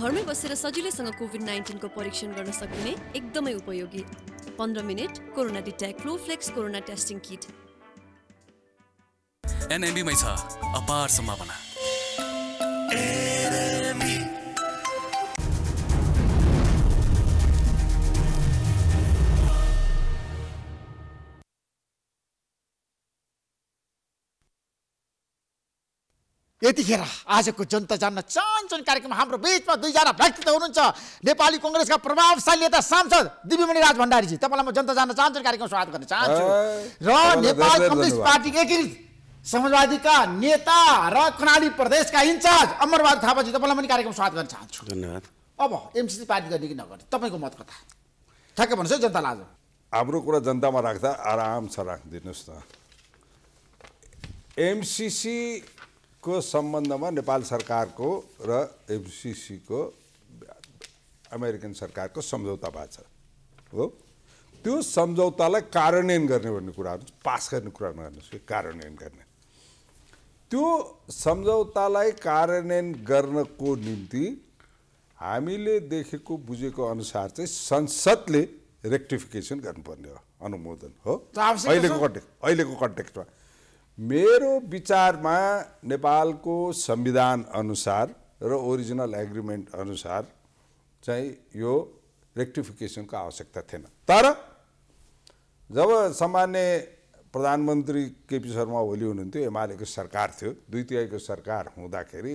घरमै बसेर सजिलैसँग कोभिड नाइन्टिनको परीक्षण गर्न सकिने एकदमै उपयोगी पन्ध्र minute corona detect Flowflex corona testing kit एनएमबीमै छ अपार सम्भावना यतिखेर आजको जनता जान्न चाहन्छन् कार्यक्रममा हाम्रो बिचमा दुईजना व्यक्तित्व हुनुहुन्छ नेपाली कङ्ग्रेसका प्रभावशाली नेता सांसद दिवीमणि राज भण्डारीजी तपाईँलाई म जनता जान्न चाहन्छु कार्यक्रम स्वागत गर्न चाहन्छु र नेपाल कम्युनिस्ट पार्टी एकीकृत समाजवादीका नेता र कर्णाली प्रदेशका इन्चार्ज अमरबहादुर थापाजी तपाईँलाई पनि कार्यक्रम स्वागत गर्न चाहन्छु धन्यवाद अब एमसिसी पार्टी गर्ने कि नगर्ने तपाईँको मत कता ठ्याक्कै भन्नुहोस् है जनतालाई आज हाम्रो कुरा जनतामा राख्दा आराम छ राखिदिनुहोस् न एमसिसी को सम्बन्धमा नेपाल सरकारको र एफसिसीको अमेरिकन सरकारको सम्झौता भएको छ हो त्यो सम्झौतालाई कार्यान्वयन गर्ने भन्ने कुराहरू पास गर्ने कुरा नगर्नुहोस् कि कार्यान्वयन गर्ने त्यो सम्झौतालाई कार्यान्वयन गर्नको निम्ति हामीले देखेको बुझेको अनुसार चाहिँ संसदले रेक्टिफिकेसन गर्नुपर्ने हो अनुमोदन हो अहिलेको कन्टेक्ट अहिलेको कन्टेक्स्टमा मेरो विचारमा नेपालको संविधान अनुसार र ओरिजिनल एग्रिमेन्ट अनुसार चाहिँ यो रेक्टिफिकेसनको आवश्यकता थिएन तर जब सामान्य प्रधानमन्त्री केपी शर्मा ओली हुनुहुन्थ्यो एमालेको सरकार थियो दुई तिहाईको सरकार हुँदाखेरि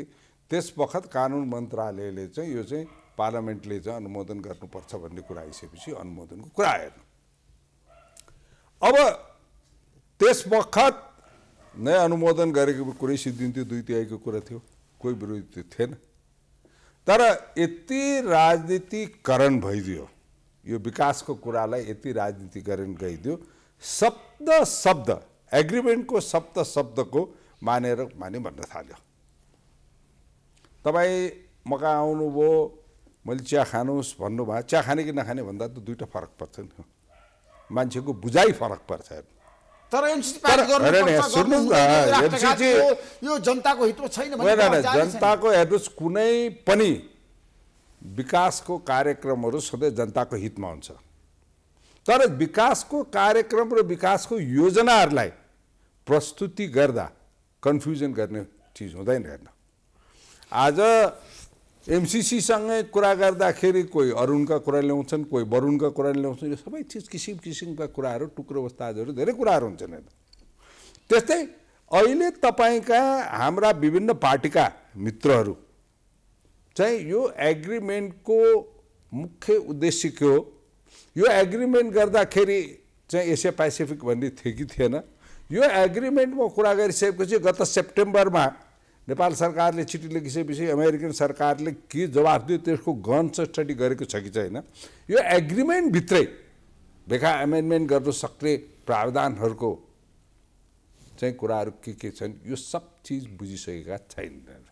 त्यस बखत कानुन मन्त्रालयले चाहिँ यो चाहिँ पार्लियामेन्टले चाहिँ अनुमोदन गर्नुपर्छ भन्ने कुरा आइसकेपछि अनुमोदनको कुरा आएन अब त्यस बखत नै अनुमोदन गरेको कुरै सिद्धिन्थ्यो दुई तिहाईको कुरा थियो कोही विरोधी त्यो थिएन तर यति राजनीतिकरण भइदियो यो विकासको कुरालाई यति राजनीतिकरण गइदियो शब्द शब्द एग्रिमेन्टको शब्द शब्दको मानेर माने भन्न थाल्यो तपाईँ म कहाँ आउनुभयो मैले चिया खानुहोस् भन्नुभयो चिया खाने कि नखाने भन्दा त दुइटा फरक पर्छ नि मान्छेको बुझाइ फरक पर्छ हेर्नु जनताको हितमा जनताको हेर्नुहोस् कुनै पनि विकासको कार्यक्रमहरू सधैँ जनताको हितमा हुन्छ तर विकासको कार्यक्रम र विकासको योजनाहरूलाई प्रस्तुति गर्दा कन्फ्युजन गर्ने चिज हुँदैन हेर्न आज एमसिसीसँगै कुरा गर्दाखेरि कोही अरुणका कुरा ल्याउँछन् कोही वरुणका कुरा ल्याउँछन् यो सबै चिज किसिम किसिमका कुराहरू टुक्रो बस्ताजहरू धेरै कुराहरू हुन्छन् होइन त्यस्तै अहिले तपाईँका हाम्रा विभिन्न पार्टीका मित्रहरू चाहिँ यो एग्रिमेन्टको मुख्य उद्देश्य के हो यो एग्रिमेन्ट गर्दाखेरि चाहिँ एसिया पेसिफिक भन्ने थियो कि थिएन यो एग्रिमेन्टमा कुरा गरिसकेपछि गत सेप्टेम्बरमा नेपाल सरकारले चिठी लेखिसकेपछि अमेरिकन सरकारले के जवाफ दियो त्यसको गन्स स्टडी गरेको छ कि छैन यो एग्रिमेन्टभित्रै बेखा एमेन्डमेन्ट गर्नु सक्ने प्रावधानहरूको चाहिँ कुराहरू के के छन् यो सब चिज बुझिसकेका छैनन्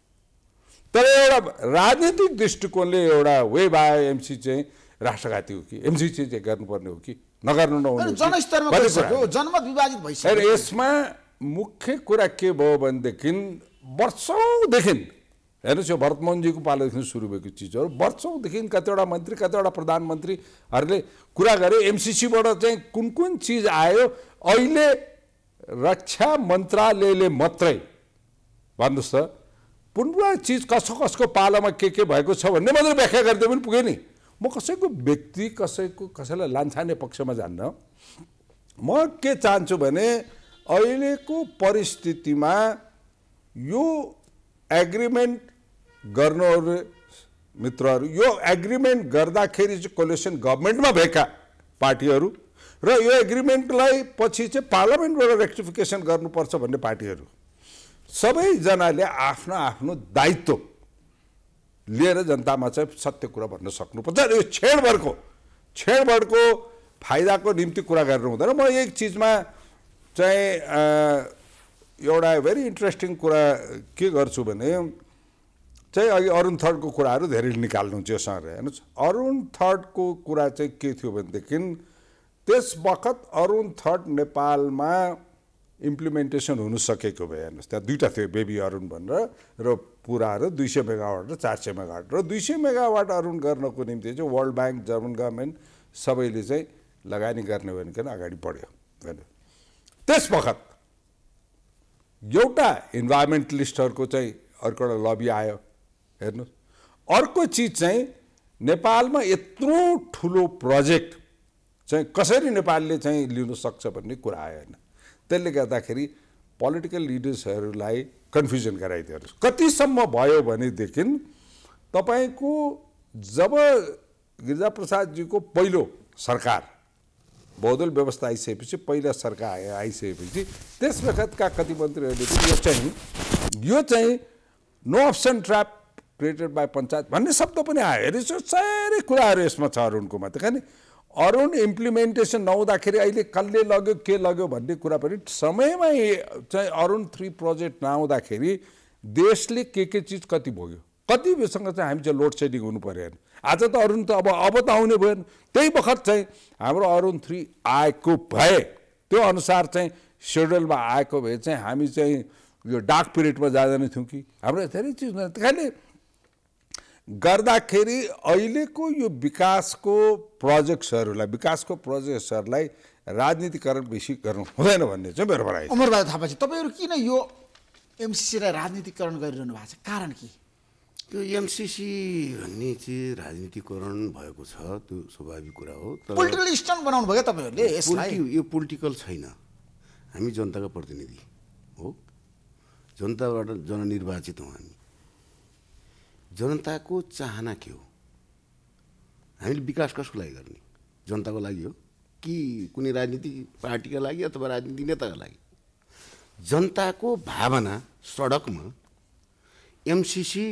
तर एउटा राजनीतिक दृष्टिकोणले एउटा वे बायो एमसी चाहिँ राष्ट्रघाती हो कि एमसी चाहिँ गर्नुपर्ने हो कि नगर्नु नहुने जनमत विभाजित भइसक्यो यसमा मुख्य कुरा के भयो भनेदेखि वर्षौँदेखि हेर्नुहोस् यो भरतमोहनजीको पालोदेखि सुरु भएको चिजहरू वर्षौँदेखि कतिवटा मन्त्री कतिवटा प्रधानमन्त्रीहरूले कुरा गरे एमसिसीबाट चाहिँ कुन कुन चिज आयो अहिले रक्षा मन्त्रालयले मात्रै भन्नुहोस् त पुनपुरा चिज कसो कसको पालामा के के भएको छ भन्ने मात्रै व्याख्या गरिदियो पनि पुगेँ नि म कसैको व्यक्ति कसैको कसैलाई लान्छाने पक्षमा जान्न म के चाहन्छु भने अहिलेको परिस्थितिमा यो एग्रिमेन्ट गर्नु मित्रहरू यो एग्रिमेन्ट गर्दाखेरि चाहिँ कोलेसन गभर्मेन्टमा भएका पार्टीहरू र यो एग्रिमेन्टलाई पछि चाहिँ पार्लियामेन्टबाट रेक्टिफिकेसन गर्नुपर्छ भन्ने पार्टीहरू सबैजनाले आफ्नो आफ्नो दायित्व लिएर जनतामा चाहिँ सत्य कुरा भन्न सक्नुपर्छ र यो छेडबडको छेडबडको फाइदाको निम्ति कुरा गर्नु हुँदैन म एक चिजमा चाहिँ एउटा भेरी इन्ट्रेस्टिङ कुरा के गर्छु भने चाहिँ अघि अरुण थर्डको कुराहरू धेरै निकाल्नु योसँग हेर्नुहोस् अरुण थर्डको कुरा चाहिँ के थियो भनेदेखि त्यस बखत अरुण थर्ड नेपालमा इम्प्लिमेन्टेसन हुनु सकेको भयो हेर्नुहोस् त्यहाँ दुइटा थियो बेबी अरुण भनेर र पुराहरू दुई सय मेगावाट र चार सय मेगावाट र दुई सय मेगावाट अरुण गर्नको निम्ति चाहिँ वर्ल्ड ब्याङ्क जर्मन गभर्मेन्ट सबैले चाहिँ लगानी गर्ने भनेको अगाडि बढ्यो हेर्नु त्यस बखत एउटा इन्भाइरोमेन्टलिस्टहरूको चाहिँ अर्को एउटा लबी आयो हेर्नुहोस् अर्को चिज चाहिँ नेपालमा यत्रो ठुलो प्रोजेक्ट चाहिँ कसरी नेपालले चाहिँ लिनु सक्छ भन्ने कुरा आयो होइन त्यसले गर्दाखेरि पोलिटिकल लिडर्सहरूलाई कन्फ्युजन गराइदिनुहोस् कतिसम्म भयो भनेदेखि तपाईँको जब गिरिजाप्रसादजीको पहिलो सरकार बौद्धल व्यवस्था आइसकेपछि पहिला सरकार आइसकेपछि त्यस बखतका कति मन्त्रीहरूले यो चाहिँ यो चाहिँ no option trap created by panchayat भन्ने शब्द पनि आयो हेरेछ साह्रै कुराहरू यसमा छ अरुणकोमा त खाने अरुण इम्प्लिमेन्टेसन नहुँदाखेरि अहिले कसले लग्यो के लग्यो भन्ने कुरा पनि समयमा चाहिँ अरुण थ्री प्रोजेक्ट नआउँदाखेरि देशले के के चिज कति भोग्यो कतिसँग चाहिँ हामी चाहिँ लोड सेडिङ हुनु पऱ्यो आज त अरुण त अब अब त आउने भएन त्यही बखत चाहिँ हाम्रो अरुण थ्री आएको भए त्यो अनुसार चाहिँ सेड्युलमा आएको भए चाहिँ हामी चाहिँ यो डार्क पिरियडमा जाँदैन थियौँ कि हाम्रो धेरै चिज त्यसैले गर्दाखेरि अहिलेको यो विकासको प्रोजेक्ट्सहरूलाई विकासको प्रोजेक्ट्सहरूलाई राजनीतिकरण बेसी गर्नु हुँदैन भन्ने चाहिँ मेरो भनाइ अमरबहादुर थापाजी तपाईँहरू किन यो एमसिसीलाई राजनीतिकरण गरिरहनु भएको छ कारण के त्यो एमसिसी भन्ने चाहिँ राजनीतिकरण भएको छ त्यो स्वाभाविक कुरा हो पोलिटिकल स्ट्यान्ड बनाउनु भयो तपाईँहरूले यो पोलिटिकल छैन हामी जनताको प्रतिनिधि हो जनताबाट जननिर्वाचित हौँ हामी जनताको चाहना के हो हामीले विकास कसको लागि गर्ने जनताको लागि हो कि कुनै राजनीतिक पार्टीका लागि अथवा राजनीति नेताका लागि जनताको भावना सडकमा एमसिसी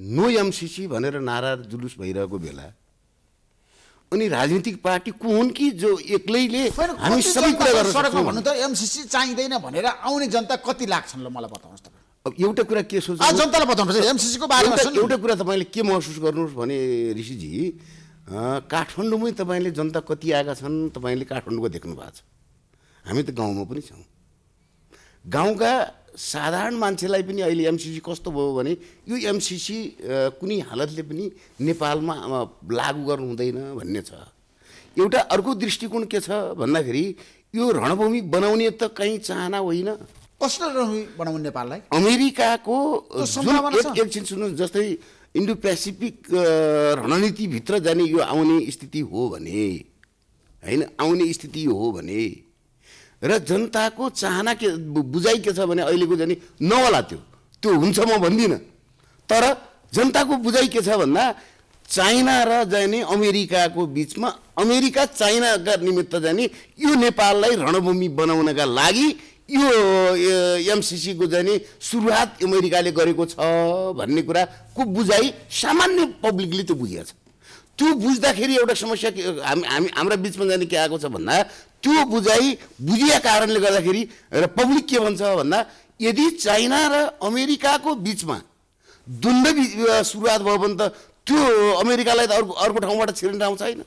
नो एमसिसी भनेर नारा जुलुस भइरहेको बेला अनि राजनीतिक पार्टी को हुन् कि जो एक्लैले हामी सबै कुरा सडकमा भन्नु त एमसिसी चाहिँदैन भनेर आउने जनता कति लाग्छन् ल मलाई बताउनुहोस् त अब एउटा कुरा के सोच्छ जनतालाई बताउनुहोस् एमसिसीको बारेमा एउटा कुरा तपाईँले के महसुस गर्नुहोस् भने ऋषिजी काठमाडौँमै तपाईँले जनता कति आएका छन् तपाईँले काठमाडौँको देख्नु भएको छ हामी त गाउँमा पनि छौँ गाउँका साधारण मान्छेलाई पनि अहिले एमसिसी कस्तो भयो भने यो एमसिसी कुनै हालतले पनि नेपालमा लागु गर्नु हुँदैन भन्ने छ एउटा अर्को दृष्टिकोण के छ भन्दाखेरि यो रणभूमि बनाउने त कहीँ चाहना होइन कस्तो रणभूमि बनाउने नेपाललाई अमेरिकाको एकछिन सुन्नु जस्तै इन्डो पेसिफिक रणनीतिभित्र जाने यो आउने स्थिति हो भने होइन आउने स्थिति हो भने र जनताको चाहना के बुझाइ के छ भने अहिलेको जाने नहोला त्यो त्यो हुन्छ म भन्दिनँ तर जनताको बुझाइ के छ भन्दा चाइना र जाने अमेरिकाको बिचमा अमेरिका चाइनाका निमित्त जाने यो नेपाललाई रणभूमि बनाउनका लागि यो एमसिसीको जाने सुरुवात अमेरिकाले गरेको छ भन्ने कुराको बुझाइ सामान्य पब्लिकले त्यो बुझिया छ त्यो बुझ्दाखेरि एउटा समस्या हामी हामी हाम्रा बिचमा जाने के आएको छ भन्दा त्यो बुझाइ बुझिया कारणले गर्दाखेरि र पब्लिक के भन्छ भन्दा यदि चाइना र अमेरिकाको बिचमा द्वन्द सुरुवात भयो भने त त्यो अमेरिकालाई त अर्को अर्को ठाउँबाट छिर्ने ठाउँ छैन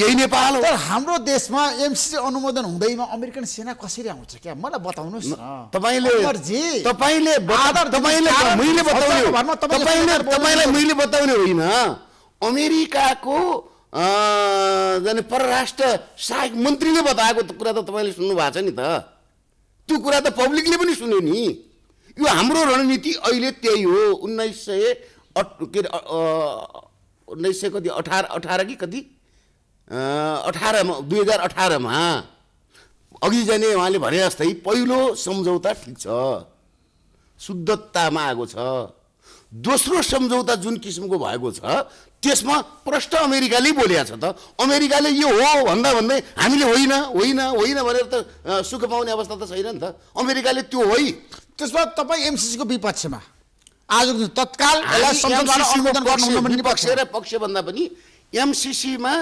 यही नेपाल हो हाम्रो देशमा एमसिसी अनुमोदन हुँदैमा अमेरिकन सेना कसरी आउँछ क्या मलाई बताउनुहोस् तपाईँले तपाईँले तपाईँले मैले बताउने होइन अमेरिकाको जाने परराष्ट्र सहायक मन्त्रीले बताएको कुरा त तपाईँले सुन्नुभएको छ नि त त्यो कुरा त पब्लिकले पनि सुन्यो नि यो हाम्रो रणनीति अहिले त्यही हो उन्नाइस सय के अरे उन्नाइस सय कति अठार अठार कि कति अठारमा दुई हजार अठारमा अघि जाने उहाँले भने जस्तै पहिलो सम्झौता ठिक छ शुद्धतामा आएको छ दोस्रो सम्झौता जुन किसिमको भएको छ त्यसमा प्रष्ट अमेरिकाले बोलेको छ त अमेरिकाले यो हो भन्दा भन्दै हामीले होइन होइन होइन भनेर त सुख पाउने अवस्था त छैन नि त अमेरिकाले त्यो होइ त्यसमा तपाईँ एमसिसीको विपक्षमा आजको तत्काल पक्ष र पक्षभन्दा पनि एमसिसीमा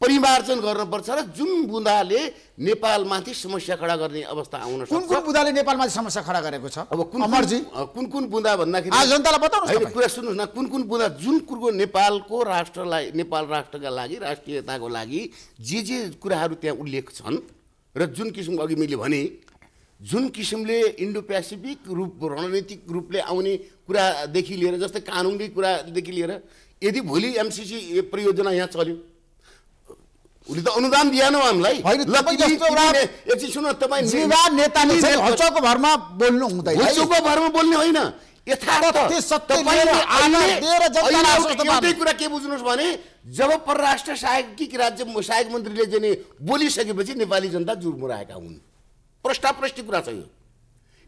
परिमार्जन गर्नुपर्छ र जुन बुँदाले नेपालमाथि समस्या खडा गर्ने अवस्था आउन सक्छ कुन कुन बुँदाले नेपालमाथि समस्या खडा गरेको छ अब कुन कुन कुन बुँदा भन्दाखेरि जनतालाई बताउनु कुरा सुन्नुहोस् न कुन कुन बुँदा जुन कुरो नेपालको राष्ट्रलाई नेपाल राष्ट्रका लागि राष्ट्रियताको लागि जे जे कुराहरू त्यहाँ उल्लेख छन् र जुन किसिमको अघि मैले भने जुन किसिमले इन्डो पेसिफिक रूप रणनीतिक रूपले आउने कुरादेखि लिएर जस्तै कानुनी कुरादेखि लिएर यदि भोलि एमसिसी परियोजना यहाँ चल्यो उसले त अनुदान दिएन हामीलाई एकछिन सुन हचोको भरमा बोल्नु हुँदैन हचोको भरमा बोल्ने होइन यथार्थ कुरा के बुझ्नुहोस् भने जब परराष्ट्र सहायक राज्य सहायक मन्त्रीले जाने बोलिसकेपछि नेपाली जनता जुर्मुराएका हुन् प्रष्टाप्रष्टि कुरा छ यो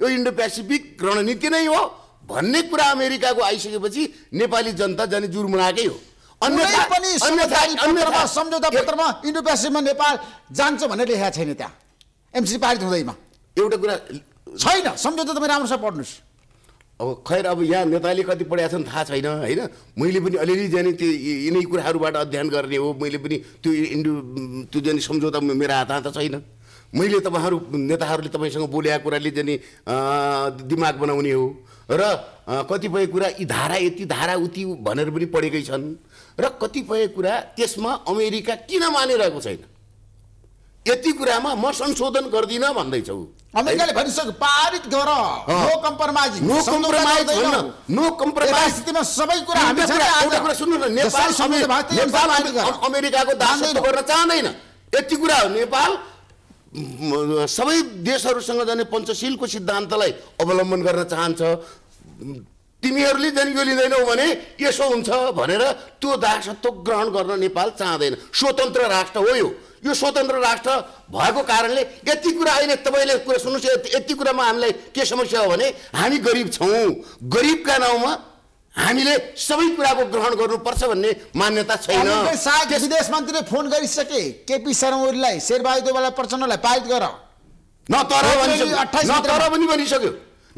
यो इन्डो पेसिफिक रणनीति नै हो भन्ने कुरा अमेरिकाको आइसकेपछि नेपाली जनता जाने जुर्मुराएकै हो सम्झौता पत्रमा इन्डो नेपाल जान्छ भनेर लेखेको छैन त्यहाँ एमसी पारित हुँदैमा एउटा कुरा छैन सम्झौता तपाईँ राम्रोसँग पढ्नुहोस् अब खैर अब यहाँ नेताले कति पढाएको छन् थाहा छैन होइन मैले पनि अलिअलि जाने त्यो यिनै कुराहरूबाट अध्ययन गर्ने हो मैले पनि त्यो इन्डो त्यो जाने सम्झौता मेरो हात हात छैन मैले तपाईँहरू नेताहरूले तपाईँसँग बोलेको कुराले जाने दिमाग बनाउने हो र कतिपय कुरा यी धारा यति धारा उति भनेर पनि पढेकै छन् र कतिपय कुरा त्यसमा अमेरिका किन मानिरहेको छैन यति कुरामा म संशोधन गर्दिनँ भन्दैछौ अमेरिकाले भनिसक्यो पारित गर नो कम्प्रोमाइज नो कम्प्रोमाइज होइन नो कम्प्रोमाइज स्थितिमा सबै कुरा हामी कुरा सुन्नु न नेपाल नेपाल अमेरिकाको दासत्व गर्न चाहँदैन यति कुरा हो नेपाल सबै देशहरूसँग जाने पञ्चशीलको सिद्धान्तलाई अवलम्बन गर्न चाहन्छ तिमीहरूले चाहिँ यो लिँदैनौ भने यसो हुन्छ भनेर त्यो दासत्व ग्रहण गर्न नेपाल चाहँदैन स्वतन्त्र राष्ट्र हो यो यो स्वतन्त्र राष्ट्र भएको कारणले यति कुरा अहिले तपाईँले कुरा सुन्नुहोस् यति कुरामा हामीलाई के समस्या हो भने हामी गरिब छौँ गरिबका नाउँमा हामीले सबै कुराको ग्रहण गर्नुपर्छ भन्ने मान्यता छैन विदेश मन्त्रीले फोन गरिसके केपी शर्मा ओलीलाई शेरबहादुर शेरबहादुरवाला प्रचण्डलाई पारित गर न तर पनि भनिसक्यो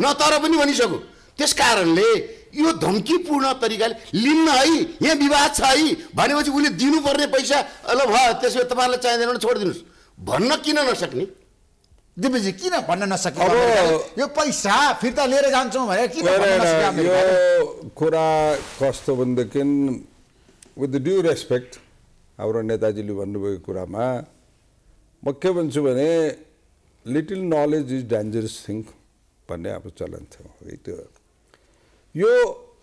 न तर पनि भनिसक्यो त्यस कारणले यो धम्कीपूर्ण तरिकाले लिन्न है यहाँ विवाद छ है भनेपछि उसले दिनुपर्ने पैसा ल भयो त्यसो भए तपाईँलाई चाहिँदैन भने छोडिदिनुहोस् भन्न किन नसक्ने दिपेजी किन भन्न नसक्ने यो पैसा फिर्ता लिएर जान्छौँ भने किन यो कुरा कस्तो भनेदेखि विथ ड्यु रेस्पेक्ट हाम्रो नेताजीले भन्नुभएको कुरामा म के भन्छु भने little knowledge is dangerous thing भन्ने अब चलन थियो है त्यो यो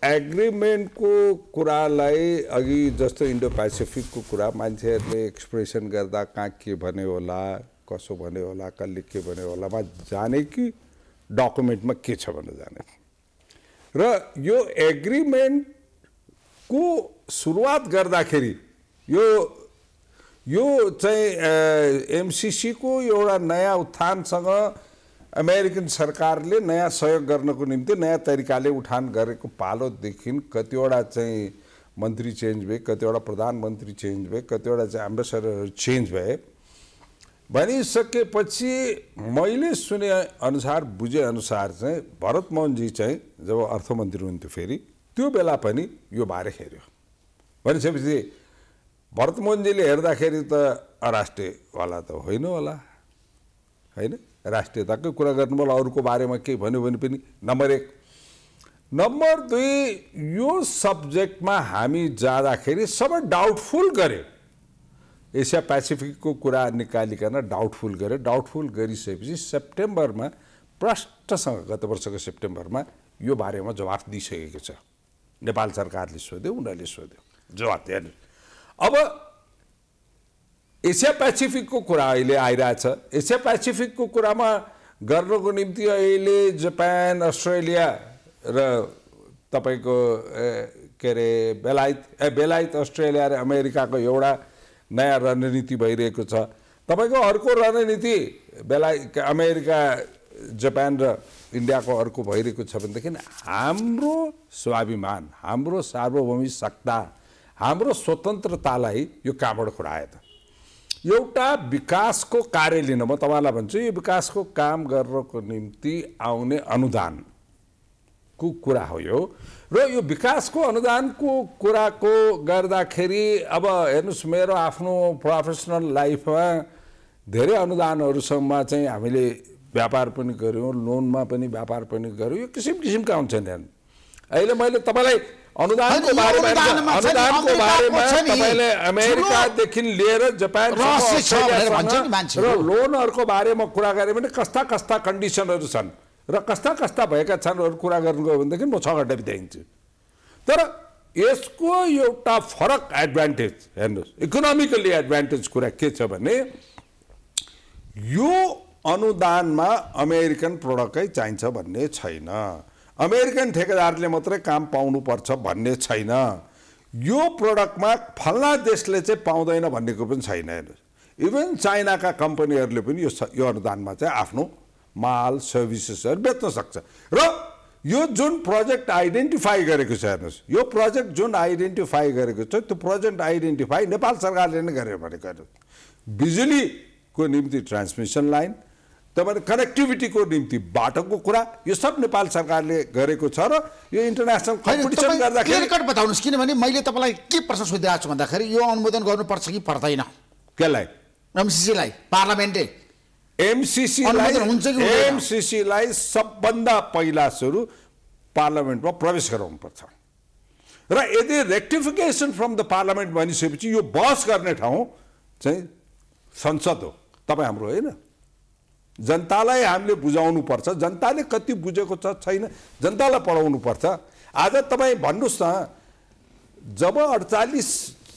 एग्रिमेन्टको कुरालाई अघि जस्तो इन्डो पेसिफिकको कुरा मान्छेहरूले एक्सप्रेसन गर्दा कहाँ के भन्यो होला कसो भन्यो होला कसले के भन्यो होला मा जाने कि डकुमेन्टमा के छ भनेर जाने र यो एग्रिमेन्टको सुरुवात गर्दाखेरि यो यो चाहिँ एमसिसीको एउटा नयाँ उत्थानसँग अमेरिकन सरकारले नयाँ सहयोग गर्नको निम्ति नयाँ तरिकाले उठान गरेको पालोदेखि कतिवटा चाहिँ मन्त्री चेन्ज भए कतिवटा प्रधानमन्त्री चेन्ज भए कतिवटा चाहिँ एम्बेसडरहरू चेन्ज भए भनिसकेपछि मैले सुने अनुसार बुझेअनुसार चाहिँ भरत मोहनजी चाहिँ जब अर्थमन्त्री हुन्थ्यो फेरि त्यो बेला पनि यो बारे हेऱ्यो भनिसकेपछि भरत मोहनजीले हेर्दाखेरि त अराष्ट्रियवाला त होइन होला होइन राष्ट्रियताकै कुरा गर्नुभयो अरूको बारेमा केही भन्यो भने पनि नम्बर एक नम्बर दुई यो सब्जेक्टमा हामी जाँदाखेरि सबै डाउटफुल गऱ्यो एसिया पेसिफिकको कुरा निकालिकन डाउटफुल गऱ्यो डाउटफुल गरिसकेपछि सेप्टेम्बरमा प्रष्टसँग गत वर्षको सेप्टेम्बरमा यो बारेमा जवाफ दिइसकेको छ नेपाल सरकारले सोध्यो उनीहरूले सोध्यो जवाफ दिएन अब एसिया पेसिफिकको कुरा अहिले आइरहेछ एसिया पेसिफिकको कुरामा गर्नको निम्ति अहिले जापान अस्ट्रेलिया र तपाईँको के अरे बेलायत ए बेलायत अस्ट्रेलिया र अमेरिकाको एउटा नयाँ रणनीति भइरहेको छ तपाईँको अर्को रणनीति बेलायत अमेरिका जापान र इन्डियाको अर्को भइरहेको छ भनेदेखि हाम्रो स्वाभिमान हाम्रो सार्वभौमिक सत्ता हाम्रो स्वतन्त्रतालाई यो कहाँबाट खुडाए त एउटा विकासको कार्य लिन म तपाईँलाई भन्छु यो विकासको काम गर्नको निम्ति आउने अनुदानको कुरा हो यो र यो विकासको अनुदानको कुराको गर्दाखेरि अब हेर्नुहोस् मेरो आफ्नो प्रोफेसनल लाइफमा धेरै अनुदानहरूसम्म चाहिँ हामीले व्यापार पनि गऱ्यौँ लोनमा पनि व्यापार पनि गऱ्यौँ यो किसिम किसिमका हुन्छन् अहिले मैले तपाईँलाई अनुदानको बारेमा अनुदानको बारेमा तपाईँले अमेरिकादेखि लिएर जापान र लोनहरूको बारेमा कुरा गऱ्यो भने कस्ता कस्ता कन्डिसनहरू छन् र कस्ता कस्ता भएका छन् कुरा गर्नु गयो भनेदेखि म छ घन्टा बिताइदिन्छु तर यसको एउटा फरक एडभान्टेज हेर्नुहोस् इकोनोमिकली एडभान्टेज कुरा के छ भने यो अनुदानमा अमेरिकन प्रोडक्टै चाहिन्छ भन्ने छैन अमेरिकन ठेकेदारले मात्रै काम पाउनुपर्छ भन्ने छैन यो प्रडक्टमा फल्ला देशले चाहिँ पाउँदैन भन्नेको पनि छैन हेर्नुहोस् इभन चाइनाका कम्पनीहरूले पनि यो यो अनुदानमा चाहिँ आफ्नो माल सर्भिसेसहरू बेच्न सक्छ र यो जुन प्रोजेक्ट आइडेन्टिफाई गरेको छ हेर्नुहोस् यो प्रोजेक्ट जुन आइडेन्टिफाई गरेको छ त्यो प्रोजेक्ट आइडेन्टिफाई नेपाल सरकारले नै गरेर भनेको हेर्नुहोस् बिजुलीको निम्ति ट्रान्समिसन लाइन तपाईँले कनेक्टिभिटीको निम्ति बाटोको कुरा यो सब नेपाल सरकारले गरेको छ र यो इन्टरनेसनल कम्पिटिसन गर्दाखेरि कट बताउनुहोस् किनभने मैले तपाईँलाई के प्रश्न सोधिरहेको छु भन्दाखेरि यो अनुमोदन गर्नुपर्छ कि पर्दैन त्यसलाई एमसिसीलाई पार्लियामेन्टले एमसिसीलाई हुन्छ एमसिसीलाई सबभन्दा पहिला सुरु पार्लियामेन्टमा प्रवेश गराउनुपर्छ र यदि रेक्टिफिकेसन फ्रम द पार्लियामेन्ट भनिसकेपछि यो बहस गर्ने ठाउँ चाहिँ संसद हो तपाईँ हाम्रो होइन जनतालाई हामीले बुझाउनु पर्छ जनताले कति बुझेको छ छैन जनतालाई पढाउनु पर्छ आज तपाईँ भन्नुहोस् न जब अडचालिस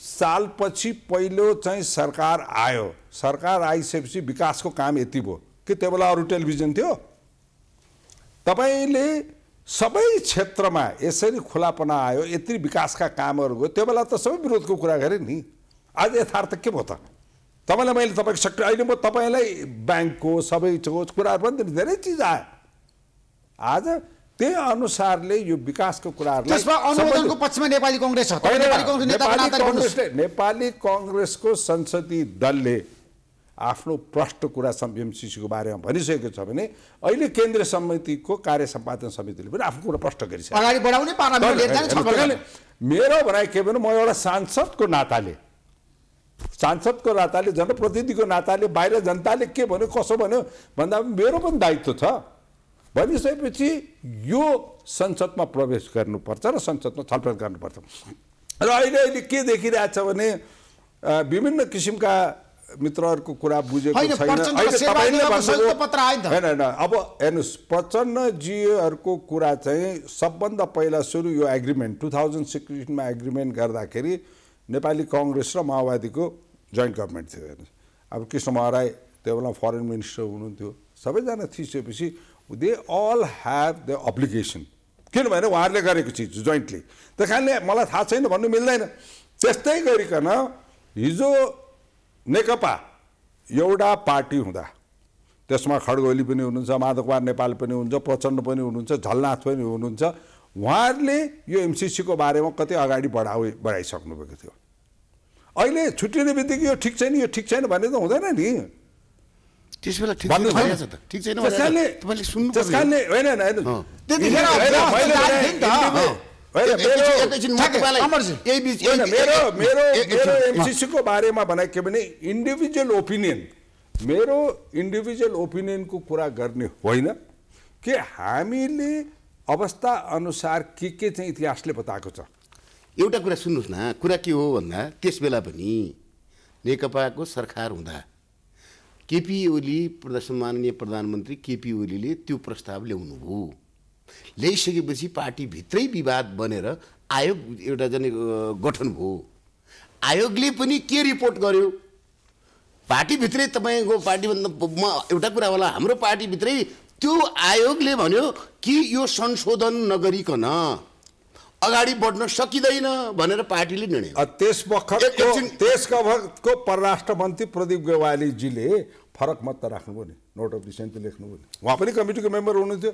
सालपछि पहिलो चाहिँ सरकार आयो सरकार आइसकेपछि विकासको काम यति भयो कि त्यो बेला अरू टेलिभिजन थियो तपाईँले सबै क्षेत्रमा यसरी खुलापना आयो यति विकासका कामहरू गयो त्यो बेला त सबै विरोधको कुरा गरे नि आज यथार्थ के भयो त तपाईँलाई मैले तपाईँको सेक्टर अहिले म तपाईँलाई ब्याङ्कको सबै कुराहरू पनि धेरै चिज आयो आज त्यही अनुसारले यो विकासको कुराहरू पक्षमा नेपाली कङ्ग्रेस नेपाली कङ्ग्रेसको संसदीय दलले आफ्नो प्रष्ट कुरा एमसिसीको बारेमा भनिसकेको छ भने अहिले केन्द्रीय समितिको कार्य सम्पादन समितिले पनि आफ्नो कुरा प्रष्ट गरिसक्यो अगाडि मेरो भनाइ के भने म एउटा सांसदको नाताले सांसदको नाताले जनप्रतिनिधिको नाताले बाहिर जनताले के भन्यो कसो भन्यो भन्दा पनि मेरो पनि दायित्व छ भनिसकेपछि यो संसदमा प्रवेश गर्नुपर्छ र संसदमा छलफल गर्नुपर्छ र अहिले अहिले के देखिरहेछ भने विभिन्न किसिमका मित्रहरूको कुरा बुझेको छैन होइन अब हेर्नुहोस् प्रचण्डजीहरूको कुरा चाहिँ सबभन्दा पहिला सुरु यो एग्रिमेन्ट टु थाउजन्ड सिक्सटिनमा एग्रिमेन्ट गर्दाखेरि नेपाली कङ्ग्रेस र माओवादीको जोइन्ट गभर्मेन्ट थियो हेर्नुहोस् अब कृष्ण महाराय त्यो बेला फरेन मिनिस्टर हुनुहुन्थ्यो सबैजना थिचेपछि they all have the application किनभने उहाँहरूले गरेको चिज जोइन्टली त्यस कारणले मलाई थाहा छैन भन्नु मिल्दैन त्यस्तै गरिकन हिजो नेकपा एउटा पार्टी हुँदा त्यसमा खड्गोली पनि हुनुहुन्छ माधव कुमार नेपाल पनि हुनुहुन्छ प्रचण्ड पनि हुनुहुन्छ झलनाथ पनि हुनुहुन्छ उहाँहरूले यो एमसिसीको बारेमा कति अगाडि बढाउ बढाइसक्नुभएको थियो अहिले छुट्टिने बित्तिकै यो ठिक छैन यो ठिक छैन भन्ने त हुँदैन नि त्यस एमसिसीको बारेमा भने के भने इन्डिभिजुअल ओपिनियन मेरो इन्डिभिजुअल ओपिनियनको कुरा गर्ने होइन कि हामीले अवस्था अनुसार के के चाहिँ इतिहासले बताएको छ एउटा कुरा सुन्नुहोस् न कुरा के हो भन्दा त्यस बेला पनि नेकपाको सरकार हुँदा केपी ओली प्रदर्शन प्रधानमन्त्री केपी ओलीले त्यो प्रस्ताव ल्याउनुभयो ल्याइसकेपछि पार्टीभित्रै विवाद बनेर आयोग एउटा जाने गठन भयो आयोगले पनि के रिपोर्ट गर्यो पार्टीभित्रै तपाईँको पार्टीभन्दा म एउटा कुरा होला हाम्रो पार्टीभित्रै त्यो आयोगले भन्यो कि यो संशोधन नगरिकन अगाडि बढ्न सकिँदैन भनेर पार्टीले निर्णय त्यस त्यस परराष्ट्र मन्त्री प्रदीप गेवालीजीले फरक मत त राख्नुभयो नि नोट अफ डिसेन्ट लेख्नुभयो नि उहाँ पनि कमिटीको मेम्बर हुनुहुन्थ्यो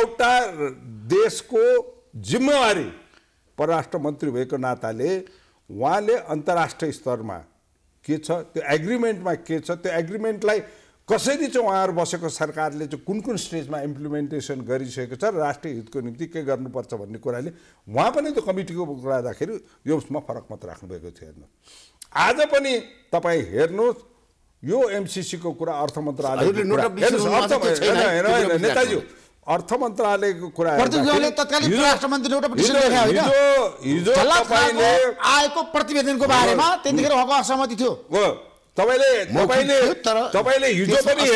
एउटा देशको जिम्मेवारी परराष्ट्र मन्त्री भएको नाताले उहाँले अन्तर्राष्ट्रिय स्तरमा के छ त्यो एग्रिमेन्टमा के छ त्यो एग्रिमेन्टलाई कसरी चाहिँ उहाँहरू बसेको सरकारले चाहिँ कुन कुन स्टेजमा इम्प्लिमेन्टेसन गरिसकेको छ राष्ट्रिय हितको निम्ति के गर्नुपर्छ भन्ने कुराले उहाँ पनि त्यो कमिटीको कुरा राख्दाखेरि यो उसमा फरक मत राख्नुभएको थियो हेर्नु आज पनि तपाईँ हेर्नुहोस् यो एमसिसीको कुरा अर्थ मन्त्रालय नेताजी अर्थ मन्त्रालयको कुरा आएको प्रतिवेदनको बारेमा त्यतिखेर उहाँको असहमति थियो तपाईँले तपाईँले तपाईँले हिजो पनि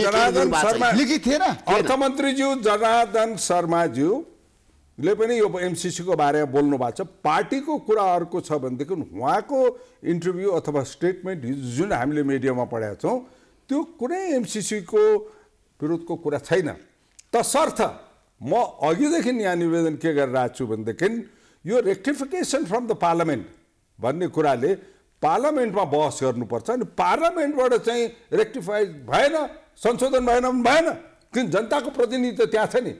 शर्मा लिखित थिएन अर्थमन्त्रीज्यू जनार्दन शर्माज्यूले पनि यो एमसिसीको बारेमा बोल्नु भएको छ पार्टीको कुरा अर्को छ भनेदेखि उहाँको इन्टरभ्यू अथवा स्टेटमेन्ट हिजो जुन हामीले मिडियामा पढाएको छौँ त्यो कुनै एमसिसीको विरोधको कुरा छैन तसर्थ म अघिदेखि यहाँ निवेदन के गरिरहेको छु भनेदेखि यो रेक्टिफिकेसन फ्रम द पार्लियामेन्ट भन्ने कुराले पार्लियामेन्टमा बहस गर्नुपर्छ अनि पार्लियामेन्टबाट चाहिँ रेक्टिफाई भएन संशोधन भएन भने भएन किन जनताको प्रतिनिधि त त्यहाँ छ नि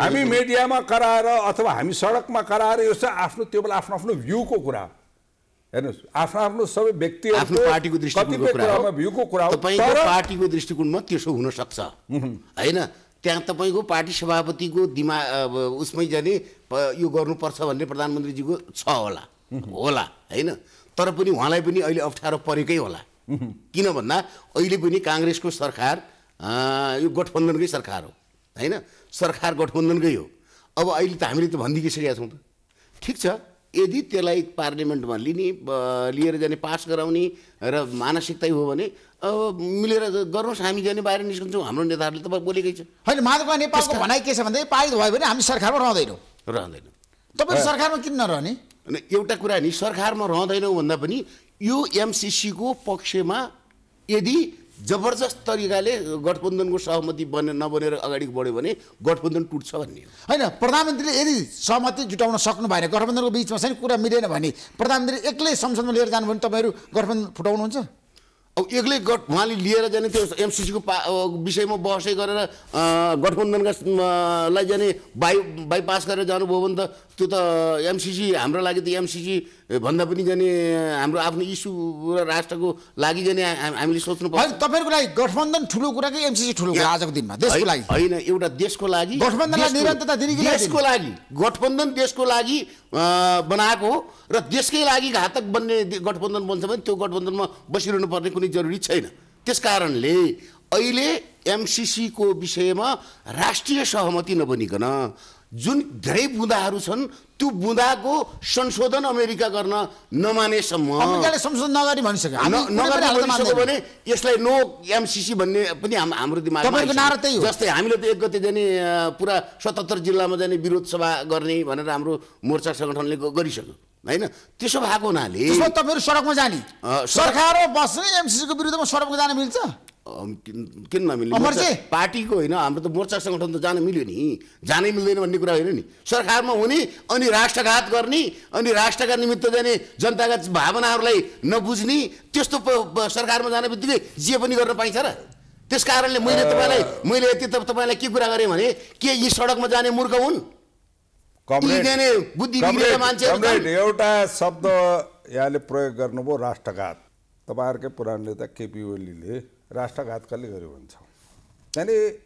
हामी मिडियामा कराएर अथवा हामी सडकमा कराएर यो चाहिँ आफ्नो त्यो बेला आफ्नो आफ्नो भ्यूको कुरा हो हेर्नुहोस् आफ्नो आफ्नो सबै व्यक्ति आफ्नो पार्टीको दृष्टिकोणको कुरा तपाईँको पार्टीको दृष्टिकोणमा त्यसो हुनसक्छ होइन त्यहाँ तपाईँको पार्टी सभापतिको दिमा उसमै जाने यो गर्नुपर्छ भन्ने प्रधानमन्त्रीजीको छ होला होला होइन तर पनि उहाँलाई पनि अहिले अप्ठ्यारो परेकै होला किन भन्दा अहिले पनि काङ्ग्रेसको सरकार यो गठबन्धनकै सरकार हो होइन सरकार गठबन्धनकै हो अब अहिले त हामीले त भनिदिइसकेका छौँ त ठिक छ यदि त्यसलाई पार्लियामेन्टमा लिने लिएर जाने पास गराउने र मानसिकता हो भने अब मिलेर गर्नुहोस् हामी जाने बाहिर निस्कन्छौँ हाम्रो नेताहरूले त बोलेकै छ होइन माधव नेपालको भनाइ के छ भन्दा पारित भयो भने हामी सरकारमा रहँदैनौँ रहँदैनौँ तपाईँ सरकारमा किन नरहने एउटा कुरा नि सरकारमा रहँदैनौँ भन्दा पनि यो एमसिसीको पक्षमा यदि जबरजस्त तरिकाले गठबन्धनको सहमति बने नबनेर अगाडि बढ्यो भने गठबन्धन टुट्छ भन्ने होइन प्रधानमन्त्रीले यदि सहमति जुटाउन सक्नु भएन गठबन्धनको बिचमा चाहिँ कुरा मिलेन भने प्रधानमन्त्री एक्लै संसदमा लिएर जानुभयो भने तपाईँहरू गठबन्धन फुटाउनुहुन्छ अब एक्लै गठ उहाँले लिएर जाने त्यो एमसिसीको पा विषयमा बहसै गरेर गठबन्धनका लाई जाने बाइ बाइपास गरेर जानुभयो भने त त्यो त एमसिसी हाम्रो लागि त एमसिसी भन्दा पनि जाने हाम्रो आफ्नो इस्यु र राष्ट्रको लागि जाने हामीले सोच्नु पर्छ तपाईँहरूको लागि गठबन्धन ठुलो कुरा कि एमसिसी ठुलो कुरा आजको दिनमा देशको लागि होइन एउटा देशको लागि गठबन्धनलाई निरन्तरता दिने देशको लागि गठबन्धन देशको लागि बनाएको हो र देशकै लागि घातक बन्ने गठबन्धन बन्छ भने त्यो गठबन्धनमा बसिरहनु पर्ने कुनै जरुरी छैन त्यस कारणले अहिले एमसिसीको विषयमा राष्ट्रिय सहमति नबनिकन जुन धेरै बुँदाहरू छन् त्यो बुँदाको संशोधन अमेरिका गर्न नमानेसम्म संशोधन नगरी भनिसक्यो नगरी भने यसलाई नो एमसिसी भन्ने पनि हाम्रो दिमागमा नारा त्यही हो जस्तै हामीले त एक गते जाने पुरा सतहत्तर जिल्लामा जाने विरोध सभा गर्ने भनेर हाम्रो मोर्चा सङ्गठनले गरिसक्यो होइन त्यसो भएको हुनाले तपाईँहरू सडकमा जाने सरकार बस्ने एमसिसीको विरुद्धमा सडकमा जान मिल्छ किन नमिल्ने पार्टीको होइन हाम्रो त मोर्चा सङ्गठन त जान मिल्यो नि जानै मिल्दैन भन्ने कुरा होइन नि सरकारमा हुने अनि राष्ट्रघात गर्ने अनि राष्ट्रका निमित्त जाने जनताका भावनाहरूलाई नबुझ्ने त्यस्तो सरकारमा जाने बित्तिकै जे पनि गर्न पाइन्छ र त्यस कारणले मैले तपाईँलाई मैले यति तपाईँलाई के कुरा गरेँ भने के यी सडकमा जाने मूर्ख हुन् बुद्धि एउटा शब्द यहाँले प्रयोग गर्नुभयो राष्ट्रघात तपाईँहरूकै पुरानो नेता केपी ओलीले राष्ट्रघात राष्ट्रघातकाले गर्यो भन्छ त्यहाँदेखि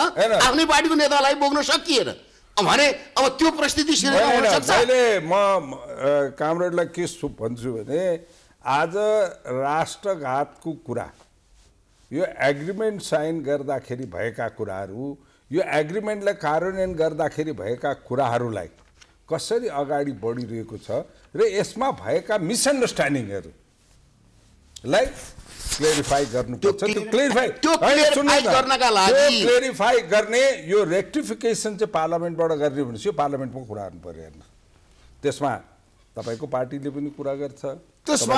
आफ्नै पार्टीको नेतालाई बोक्न सकिएन भने अब त्यो परिस्थिति मैले म कामरेडलाई के भन्छु भने आज राष्ट्रघातको कुरा यो एग्रिमेन्ट साइन गर्दाखेरि भएका कुराहरू यो एग्रिमेन्टलाई कार्यान्वयन गर्दाखेरि भएका कुराहरूलाई कसरी अगाडि बढिरहेको छ र यसमा भएका मिसअन्डरस्ट्यान्डिङहरूलाई क्लेरिफाई गर्नुपर्छ त्यो क्लेरिफाई क्लेरिफाई गर्ने यो रेक्टिफिकेसन चाहिँ पार्लियामेन्टबाट गर्ने भनेपछि यो पार्लियामेन्टमा कुरा गर्नु पऱ्यो हेर्नु त्यसमा तपाईँको पार्टीले पनि कुरा गर्छ तर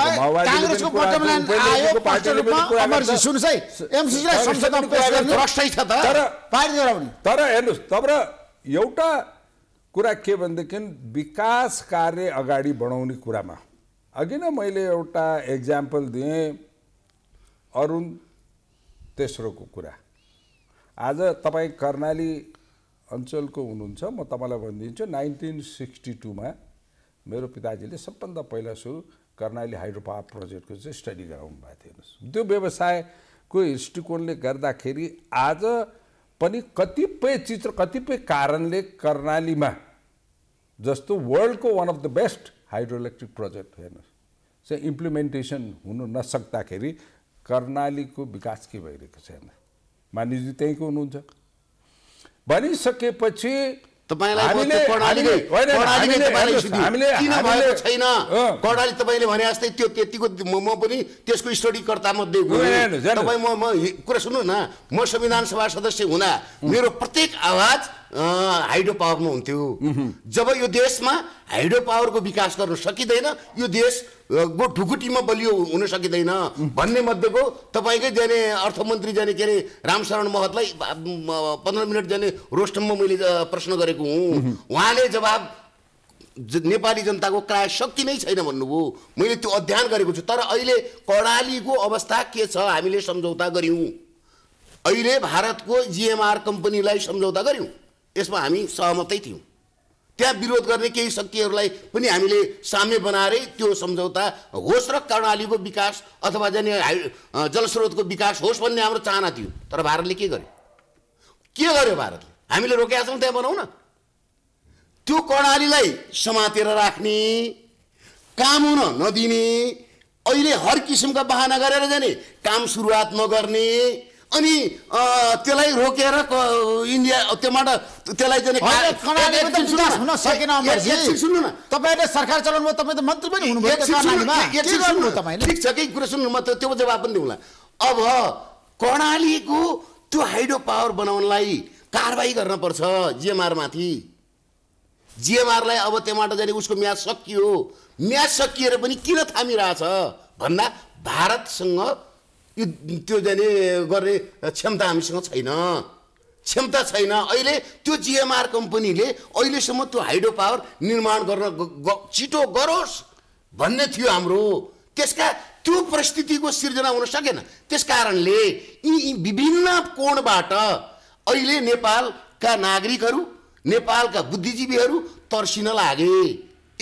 हेर्नुहोस् तर एउटा कुरा के भनेदेखि विकास कार्य अगाडि बढाउने कुरामा अघि नै मैले एउटा एक्जाम्पल दिएँ अरुण तेस्रोको कुरा आज तपाईँ कर्णाली अञ्चलको हुनुहुन्छ म तपाईँलाई भनिदिन्छु नाइन्टिन सिक्सटी टूमा मेरो पिताजीले सबभन्दा पहिला सुरु कर्णाली हाइड्रो पावर प्रोजेक्टको चाहिँ स्टडी गराउनु भएको थियो हेर्नुहोस् त्यो व्यवसायको दृष्टिकोणले गर्दाखेरि आज पनि कतिपय चित्र कतिपय कारणले कर्णालीमा जस्तो वर्ल्डको one of the best hydro electric project हेर्नुहोस् चाहिँ इम्प्लिमेन्टेसन हुनु नसक्दाखेरि कर्णालीको विकास के भइरहेको छैन मानिसजी त्यहीँको हुनुहुन्छ भनिसकेपछि कर्णाली तपाईँले भने जस्तै त्यो त्यतिको म पनि त्यसको स्टडीकर्ता मध्ये तपाईँ म कुरा सुन्नु न म संविधान सभा सदस्य हुँदा मेरो प्रत्येक आवाज हाइड्रो पावरमा हुन्थ्यो जब यो देशमा हाइड्रो पावरको विकास गर्न सकिँदैन यो देश गो ढुकुटीमा बलियो हुन सकिँदैन भन्ने मध्येको तपाईँकै जाने अर्थमन्त्री जाने के अरे रामशरण महतलाई पन्ध्र मिनट जाने रोस्टममा मैले प्रश्न गरेको हुँ उहाँले जवाब नेपाली जनताको क्राय शक्ति नै छैन भन्नुभयो मैले त्यो अध्ययन गरेको छु तर अहिले कडालीको अवस्था के छ हामीले सम्झौता गऱ्यौँ अहिले भारतको जिएमआर कम्पनीलाई सम्झौता गऱ्यौँ यसमा हामी सहमतै थियौँ त्यहाँ विरोध गर्ने केही शक्तिहरूलाई पनि हामीले साम्य बनाएरै त्यो सम्झौता होस् र कर्णालीको विकास अथवा जाने जलस्रोतको विकास होस् भन्ने हाम्रो चाहना थियो तर भारतले के गर्यो के गर्यो भारतले हामीले रोकेका छौँ त्यहाँ बनाउन त्यो कर्णालीलाई समातेर राख्ने काम हुन नदिने अहिले हर किसिमका बहाना गरेर जाने काम सुरुवात नगर्ने अनि त्यसलाई रोकेर इन्डिया त्योबाट त्यसलाई सुन्नु न तपाईँले सरकार चलाउनु तपाईँ त मन्त्री पनि हुनुभयो ठिक छ केही कुरा सुन्नु म त त्यो जवाब पनि दिउँला अब कर्णालीको त्यो हाइड्रो पावर बनाउनलाई कारवाही गर्न पर्छ जिएमआरमाथि जिएमआरलाई अब त्यहाँबाट जाने उसको म्याच सकियो म्याच सकिएर पनि किन थामिरहेछ भन्दा भारतसँग यो त्यो जाने गर्ने क्षमता हामीसँग छैन क्षमता छैन अहिले त्यो जिएमआर कम्पनीले अहिलेसम्म त्यो हाइड्रो पावर निर्माण गर्न छिटो गरोस् भन्ने थियो हाम्रो त्यसका त्यो परिस्थितिको सिर्जना हुन सकेन त्यस कारणले यी यी विभिन्न कोणबाट अहिले नेपालका नागरिकहरू नेपालका बुद्धिजीवीहरू तर्सिन लागे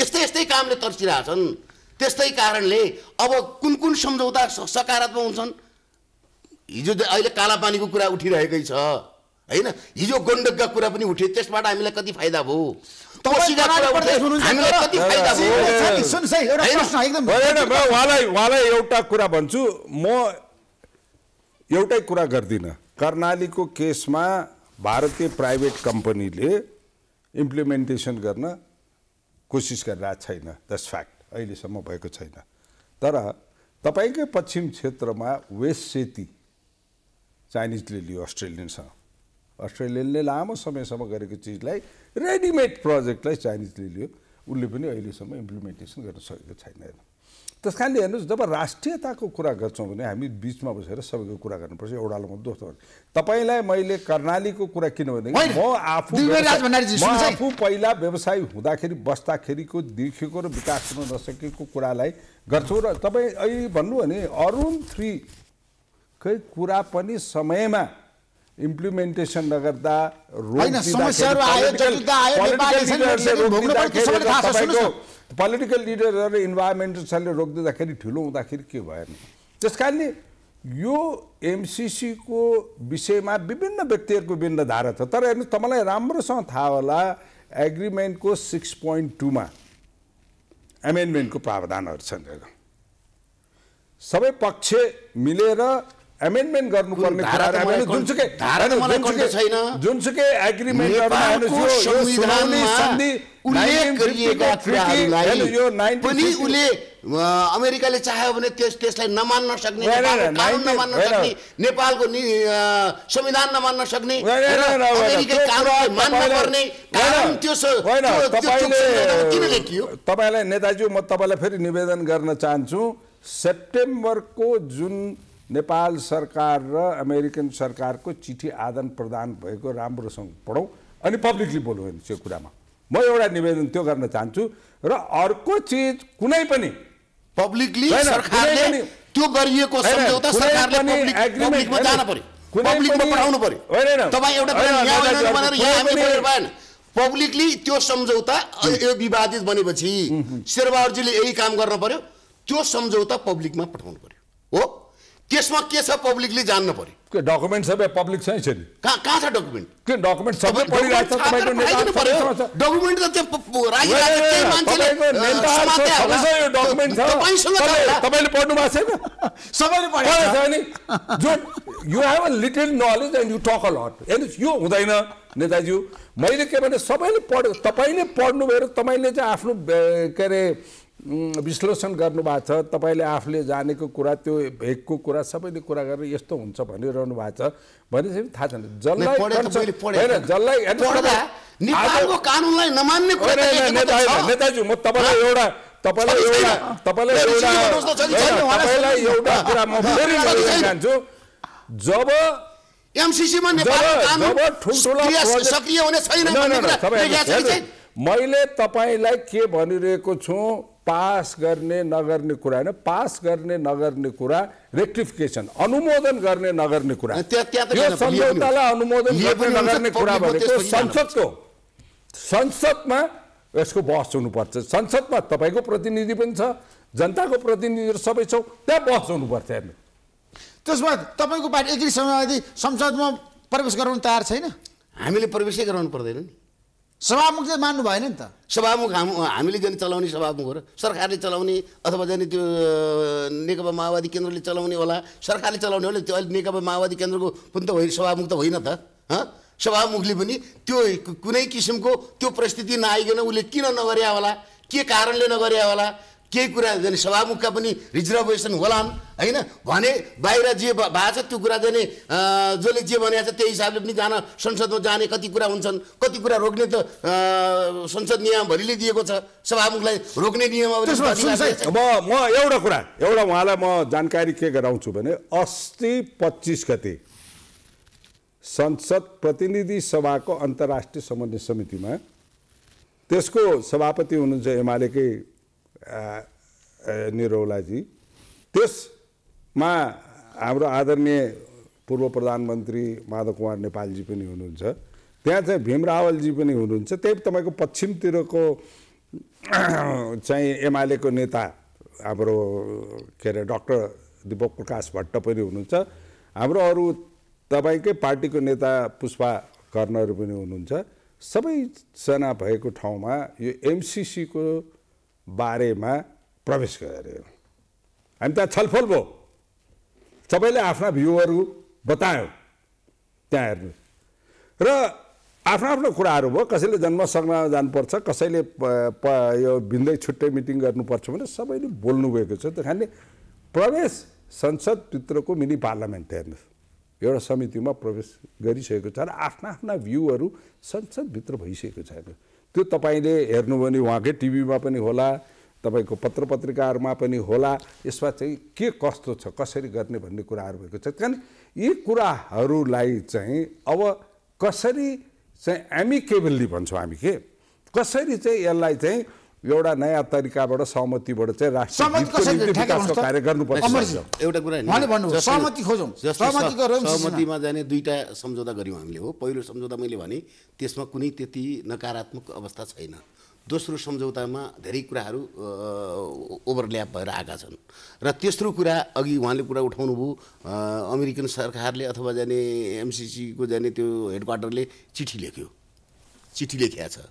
यस्तै यस्तै कामले तर्सिरहेछन् त्यस्तै कारणले अब कुन कुन सम्झौता सकारात्मक हुन्छन् हिजो अहिले कालापानीको कुरा उठिरहेकै छ होइन हिजो गण्डकका कुरा पनि उठे त्यसबाट हामीलाई कति फाइदा भयो उहाँलाई उहाँलाई एउटा कुरा भन्छु म एउटै कुरा गर्दिनँ कर्णालीको केसमा भारतीय प्राइभेट कम्पनीले इम्प्लिमेन्टेसन गर्न कोसिस गरिरहेको छैन द्याट्स फ्याक्ट अहिलेसम्म भएको छैन तर तपाईँकै पश्चिम क्षेत्रमा वेस्ट सेती चाइनिजले लियो अस्ट्रेलियनसँग अस्ट्रेलियनले लामो समयसम्म गरेको चिजलाई रेडिमेड प्रोजेक्टलाई चाइनिजले लियो उसले पनि अहिलेसम्म इम्प्लिमेन्टेसन गर्न सकेको छैन होइन त्यस कारणले हेर्नुहोस् जब राष्ट्रियताको कुरा गर्छौँ भने हामी बिचमा बसेर सबैको कुरा गर्नुपर्छ एउटा म दोस्रो तपाईँलाई मैले कर्णालीको कुरा किनभने म आफू आफू पहिला व्यवसाय हुँदाखेरि बस्दाखेरिको देखेको र विकास हुन नसकेको कुरालाई गर्छौँ र तपाईँ अहिले भन्नु भने अरुण थ्री खै कुरा पनि समयमा इम्प्लिमेन्टेसन नगर्दा पोलिटिकल लिडरहरू इन्भाइरोमेन्टले रोकिदिँदाखेरि ठुलो हुँदाखेरि के भएन त्यस कारणले यो एमसिसीको विषयमा विभिन्न व्यक्तिहरूको विभिन्न धारा छ तर हेर्नु तपाईँलाई राम्रोसँग थाहा होला एग्रिमेन्टको सिक्स पोइन्ट टूमा एमेन्डमेन्टको प्रावधानहरू छन् सबै पक्ष मिलेर एमेन्डमेन्ट गर्नुपर्ने अमेरिकाले चाह्यो भने त्यस त्यसलाई नमान्न सक्ने नमान्न सक्ने नेपालको संविधान नमान्न सक्ने तपाईँलाई नेताजी म तपाईँलाई फेरि निवेदन गर्न चाहन्छु सेप्टेम्बरको जुन नेपाल सरकार र अमेरिकन सरकारको चिठी आदान प्रदान भएको राम्रोसँग पढौँ अनि पब्लिकली बोलौँ त्यो कुरामा म एउटा निवेदन त्यो गर्न चाहन्छु र अर्को चिज कुनै पनि पब्लिकली सरकारले त्यो गरिएको सम्झौता पब्लिकली त्यो सम्झौता यो विवादित बनेपछि शेरबहादुरजीले यही काम गर्न पर्यो त्यो सम्झौता पब्लिकमा पठाउनु पर्यो हो त्यसमा के छ पब्लिकले जान्नु पर्यो के डकुमेन्ट सबै पब्लिक चाहिँ छैन कहाँ कहाँ छ डकुमेन्ट के डकुमेन्ट सबै पढिरहेको छ तपाईँको नेता डकुमेन्ट त त्यो राज्य केही मान्छेले यो डकुमेन्ट छ तपाईसँग तपाईँले पढ्नु भएको छैन सबैले पढेको छ नि जो you have a little knowledge and you talk a lot हेर्नुहोस् यो हुँदैन नेताज्यू मैले के भने सबैले पढ्यो तपाईले पढ्नु भएर तपाईले चाहिँ आफ्नो के रे विश्लेषण गर्नुभएको छ तपाईँले आफूले जानेको कुरा त्यो भेगको कुरा सबैले कुरा गरेर यस्तो हुन्छ भनिरहनु भएको छ भनेपछि थाहा छैन जसलाई जसलाई नेताजी म तपाईँलाई एउटा तपाईँलाई एउटा तपाईँलाई एउटा कुरा म फेरि जान्छु जब एमसिसीमा सक्रिय हुने छैन मैले तपाईँलाई के भनिरहेको छु पास गर्ने नगर्ने कुरा होइन पास गर्ने नगर्ने कुरा रेक्टिफिकेसन अनुमोदन गर्ने नगर्ने कुरा यो सम्झौतालाई अनुमोदन गर्ने नगर्ने कुरा भनेको संसदको संसदमा यसको बहस हुनुपर्छ संसदमा तपाईँको प्रतिनिधि पनि छ जनताको प्रतिनिधिहरू सबै छौँ त्यहाँ बहस हुनुपर्छ हेर्नु त्यसमा तपाईँको पार्टी एग्री समाजवादी संसदमा प्रवेश गराउनु तयार छैन हामीले प्रवेशै गराउनु पर्दैन नि सभामुखले मान्नु भएन नि त सभामुख हाम हामीले जाने चलाउने सभामुख हो र सरकारले चलाउने अथवा जाने त्यो नेकपा माओवादी केन्द्रले चलाउने होला सरकारले चलाउने होला त्यो अहिले नेकपा माओवादी केन्द्रको पनि त होइन सभामुख त होइन त सभामुखले पनि त्यो कुनै किसिमको त्यो परिस्थिति नआइकन उसले किन नगरे होला के कारणले नगरे होला केही कुरा जाने सभामुखका पनि रिजर्भेसन होलान् होइन भने बाहिर जे भएको छ त्यो कुरा जाने जसले जे भनेको छ त्यही हिसाबले पनि जान संसदमा जाने कति कुरा हुन्छन् कति कुरा रोक्ने त संसद नियमभरिले दिएको छ सभामुखलाई रोक्ने नियम अब म एउटा कुरा एउटा उहाँलाई म जानकारी के गराउँछु भने अस्ति पच्चिस गते संसद प्रतिनिधि सभाको अन्तर्राष्ट्रिय समन्वय समितिमा त्यसको सभापति हुनुहुन्छ एमालेकै निरौलाजी त्यसमा हाम्रो आदरणीय पूर्व प्रधानमन्त्री माधव कुमार नेपालजी पनि हुनुहुन्छ त्यहाँ चाहिँ भीम भीमरावलजी पनि हुनुहुन्छ त्यही तपाईँको पश्चिमतिरको चाहिँ एमालेको नेता हाम्रो के अरे डक्टर दिपक प्रकाश भट्ट पनि हुनुहुन्छ हाम्रो अरू तपाईँकै पार्टीको नेता पुष्पा कर्णहरू पनि हुनुहुन्छ सबैजना भएको ठाउँमा यो एमसिसीको बारेमा प्रवेश गरे हामी त्यहाँ छलफल भयो सबैले आफ्ना भ्यूहरू बतायो त्यहाँ हेर्नु र आफ्नो आफ्नो कुराहरू भयो कसैले जन्म सक्न जानुपर्छ कसैले यो भिन्दै छुट्टै मिटिङ गर्नुपर्छ भने सबैले बोल्नु गएको छ त्यो खाने प्रवेश संसदभित्रको मिनी पार्लियामेन्ट हेर्नु एउटा समितिमा प्रवेश गरिसकेको छ र आफ्ना आफ्ना भ्यूहरू संसदभित्र भइसकेको छ हेर्नुहोस् त्यो तपाईँले हेर्नुभयो भने उहाँकै टिभीमा पनि होला तपाईँको पत्र पत्रिकाहरूमा पनि होला यसमा चाहिँ के कस्तो छ कसरी गर्ने भन्ने कुराहरू भएको छ कारण यी कुराहरूलाई चाहिँ अब कसरी चाहिँ एमिकेबल्ली भन्छौँ हामी के कसरी चाहिँ यसलाई चाहिँ एउटा नयाँ तरिकाबाट सहमतिबाट चाहिँ राष्ट्र एउटा कुरा सहमतिमा जाने दुईवटा सम्झौता गऱ्यौँ हामीले हो पहिलो सम्झौता मैले भने त्यसमा कुनै त्यति नकारात्मक अवस्था छैन दोस्रो सम्झौतामा धेरै कुराहरू ओभरल्याप भएर आएका छन् र तेस्रो कुरा अघि उहाँले कुरा उठाउनुभयो अमेरिकन सरकारले अथवा जाने एमसिसीको जाने त्यो हेडक्वार्टरले चिठी लेख्यो चिठी लेखिया छ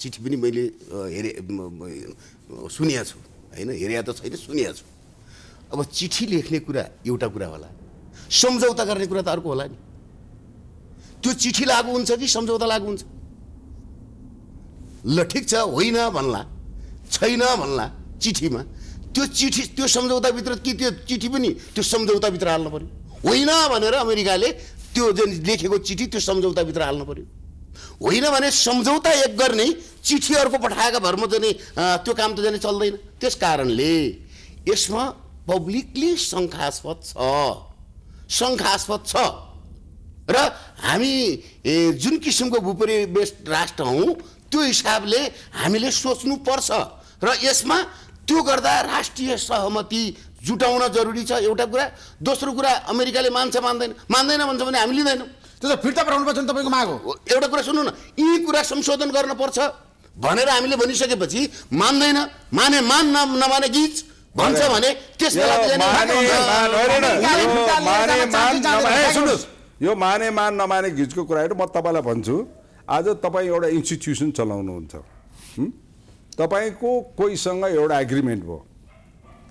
चिठी पनि मैले हेरे सुनेको छु होइन हेरे त छैन सुनेको छु अब चिठी लेख्ने कुरा एउटा कुरा होला सम्झौता गर्ने कुरा त अर्को होला नि त्यो चिठी लागु हुन्छ कि सम्झौता लागु हुन्छ ल ठिक छ होइन भन्ला छैन भन्ला चिठीमा त्यो चिठी त्यो सम्झौताभित्र कि त्यो चिठी पनि त्यो सम्झौताभित्र हाल्नु पऱ्यो होइन भनेर अमेरिकाले त्यो जुन लेखेको चिठी त्यो सम्झौताभित्र हाल्नु पऱ्यो होइन भने सम्झौता एक गर्ने चिठीहरूको पठाएका भरमा जाने त्यो काम त जाने चल्दैन त्यस कारणले यसमा पब्लिकली शङ्कास्पद छ शङ्कास्पद छ र हामी जुन किसिमको भूपरिवेश राष्ट्र हौँ त्यो हिसाबले हामीले सोच्नुपर्छ र यसमा त्यो गर्दा राष्ट्रिय सहमति जुटाउन जरुरी छ एउटा कुरा दोस्रो कुरा अमेरिकाले मान्छ मान्दैन मान्दैन भन्छ भने हामी लिँदैनौँ त्यो त फिर्ता पर्छ नि तपाईँको माग हो एउटा कुरा सुन्नु न यी कुरा संशोधन गर्नुपर्छ भनेर हामीले भनिसकेपछि मान्दैन माने मान नमाने गिच भन्छ भने सुन्नुहोस् यो माने मान नमाने कुरा कुराहरू म तपाईँलाई भन्छु आज तपाईँ एउटा इन्स्टिट्युसन चलाउनुहुन्छ तपाईँको कोहीसँग एउटा एग्रिमेन्ट भयो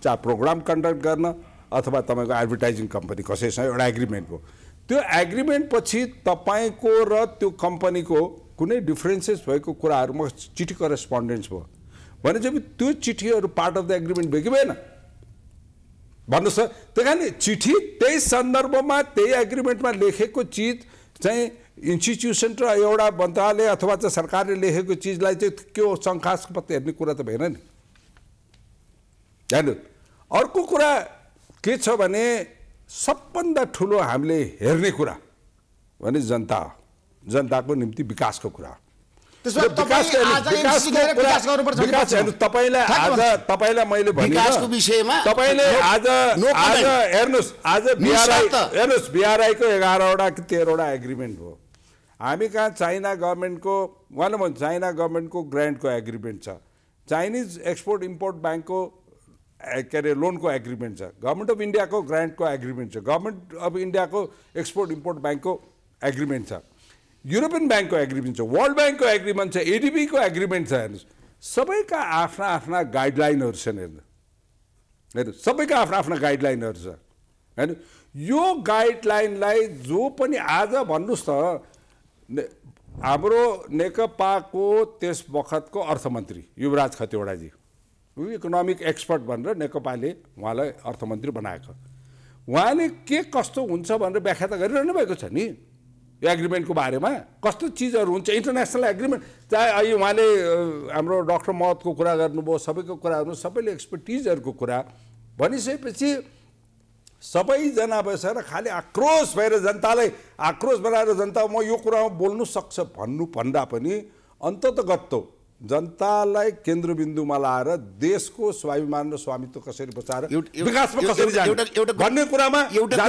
चाहे प्रोग्राम कन्डक्ट गर्न अथवा तपाईँको एडभर्टाइजिङ कम्पनी कसैसँग एउटा एग्रिमेन्ट भयो त्यो एग्रिमेन्ट पछि तपाईँको र त्यो कम्पनीको कुनै डिफ्रेन्सेस भएको कुराहरूमा चिठी करेस्पोन्डेन्स भयो भने चाहिँ त्यो चिठीहरू पार्ट अफ द एग्रिमेन्ट भयो कि भएन भन्नुहोस् त्यही कारण चिठी त्यही सन्दर्भमा त्यही एग्रिमेन्टमा लेखेको चिज चाहिँ इन्स्टिट्युसन र एउटा मन्त्रालय अथवा चाहिँ सरकारले लेखेको चिजलाई चाहिँ त्यो शङ्कास्पद हेर्ने कुरा त भएन नि हेर्नु अर्को कुरा के छ भने सबभन्दा ठुलो हामीले हेर्ने कुरा भने जनता हो जनताको निम्ति विकासको कुरा आज तपाईँलाई मैले तपाईँले आज आज हेर्नुहोस् आज बिआरआई हेर्नुहोस् बिआरआईको एघारवटा कि तेह्रवटा एग्रिमेन्ट हो हामी कहाँ चाइना गभर्मेन्टको उहाँले भन्नु चाइना गभर्मेन्टको ग्रान्डको एग्रिमेन्ट छ चाइनिज एक्सपोर्ट इम्पोर्ट ब्याङ्कको के अरे लोनको एग्रिमेन्ट छ गभर्मेन्ट अफ इन्डियाको ग्रान्टको एग्रिमेन्ट छ गभर्मेन्ट अफ इन्डियाको एक्सपोर्ट इम्पोर्ट ब्याङ्कको एग्रिमेन्ट छ युरोपियन ब्याङ्कको एग्रिमेन्ट छ वर्ल्ड ब्याङ्कको एग्रिमेन्ट छ एडिबीको एग्रिमेन्ट छ हेर्नुहोस् सबैका आफ्ना आफ्ना गाइडलाइनहरू छन् हेर्नु हेर्नु सबैका आफ्ना आफ्ना गाइडलाइनहरू छ होइन यो गाइडलाइनलाई जो पनि आज भन्नुहोस् त हाम्रो नेकपाको त्यस बखतको अर्थमन्त्री युवराज खतिवडाजी इकोनोमिक एक्सपर्ट भनेर नेकपाले उहाँलाई अर्थमन्त्री बनाएको उहाँले के कस्तो हुन्छ भनेर व्याख्या त गरिरहनु भएको छ नि यो एग्रिमेन्टको बारेमा कस्तो चिजहरू हुन्छ इन्टरनेसनल एग्रिमेन्ट चाहे अहिले उहाँले हाम्रो डक्टर महतको कुरा गर्नुभयो सबैको कुरा गर्नु सबैले एक्सपर्टिजहरूको कुरा भनिसकेपछि सबैजना बसेर खालि आक्रोश भएर जनतालाई आक्रोश बनाएर जनता म यो कुरामा बोल्नु सक्छ भन्नु भन्दा पनि अन्ततगत्तो जनतालाई केन्द्रबिन्दुमा लाएर देशको स्वाभिमान र स्वामित्व कसरी बचाएर भन्ने कुरामा एउटा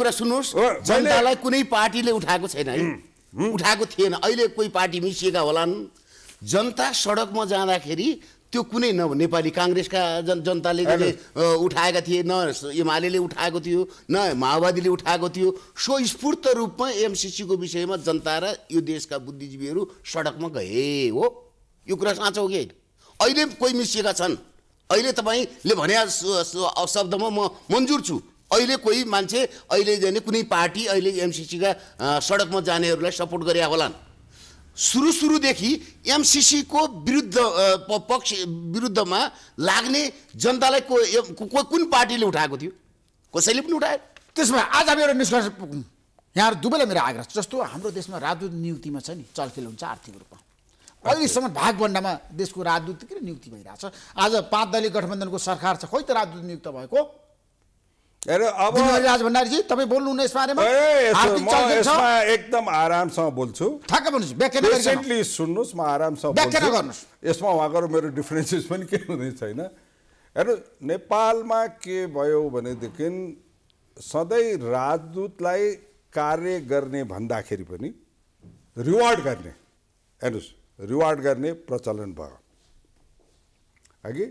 कुरा सुन्नुहोस् जनतालाई कुनै पार्टीले उठाएको छैन है उठाएको थिएन अहिले कोही पार्टी मिसिएका होलान् जनता सडकमा जाँदाखेरि त्यो कुनै न नेपाली काङ्ग्रेसका जन जनताले उठाएका थिए न एमाले उठाएको थियो न माओवादीले उठाएको थियो सो स्फूर्त रूपमा एमसिसीको विषयमा जनता र यो देशका बुद्धिजीवीहरू सडकमा गए हो यो कुरा साँचो हो कि अहिले कोही मिसिएका छन् अहिले तपाईँले भने शब्दमा म मन्जुर छु अहिले कोही मान्छे अहिले कुनै पार्टी अहिले एमसिसीका सडकमा जानेहरूलाई सपोर्ट गरे होलान् सुरु सुरुदेखि एमसिसीको विरुद्ध पक्ष विरुद्धमा लाग्ने जनतालाई को, को कुन पार्टीले उठाएको थियो कसैले पनि उठाए त्यसमा आज हामी निष्कर्ष पुग्नु यहाँहरू दुवैलाई मेरो आग्रह छ जस्तो हाम्रो देशमा राजदूत नियुक्तिमा छ नि चलखेल हुन्छ आर्थिक रूपमा अहिलेसम्म भागभन्डामा देशको राजदूत किन नियुक्ति भइरहेछ आज पाँच दलीय गठबन्धनको सरकार छ खोइ त राजदूत नियुक्त भएको अब राज भण्डारीजी तपाईँ बोल्नुहुन्न यस बारेमा एकदम आरामसँग बोल्छु ठ्याक्क बोल्नुहोस् सुन्नुहोस् म आरामसँग व्याख्या गर्नुहोस् यसमा उहाँको मेरो डिफ्रेन्सेस पनि केही हुँदै छैन हेर्नु नेपालमा के भयो भनेदेखि सधैँ राजदूतलाई कार्य गर्ने भन्दाखेरि पनि रिवार्ड गर्ने हेर्नुहोस् रिवार्ड गर्ने प्रचलन भयो हगि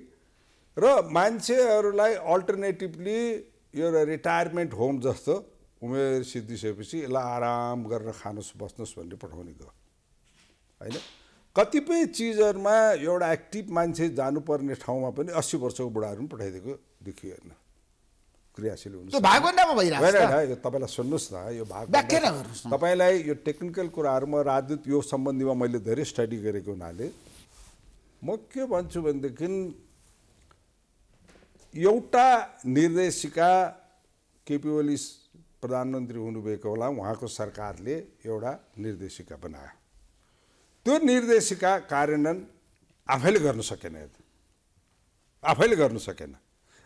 र मान्छेहरूलाई अल्टरनेटिभली यो एउटा रिटायरमेन्ट होम जस्तो उमेर सिद्धिसकेपछि यसलाई आराम गरेर खानुहोस् बस्नुहोस् भनेर पठाउने गयो होइन कतिपय चिजहरूमा एउटा एक्टिभ मान्छे जानुपर्ने ठाउँमा पनि अस्सी वर्षको बुढाहरू पनि पठाइदिएको देखियो होइन क्रियाशील हुनु होइन तपाईँलाई सुन्नुहोस् न यो भाग तपाईँलाई यो टेक्निकल कुराहरूमा राजनीति यो सम्बन्धीमा मैले धेरै स्टडी गरेको हुनाले म के भन्छु भनेदेखि एउटा निर्देशिका केपी ओली प्रधानमन्त्री हुनुभएको होला उहाँको सरकारले एउटा निर्देशिका बनायो त्यो निर्देशिका कार्यान्वयन आफैले गर्न सकेन आफैले गर्न सकेन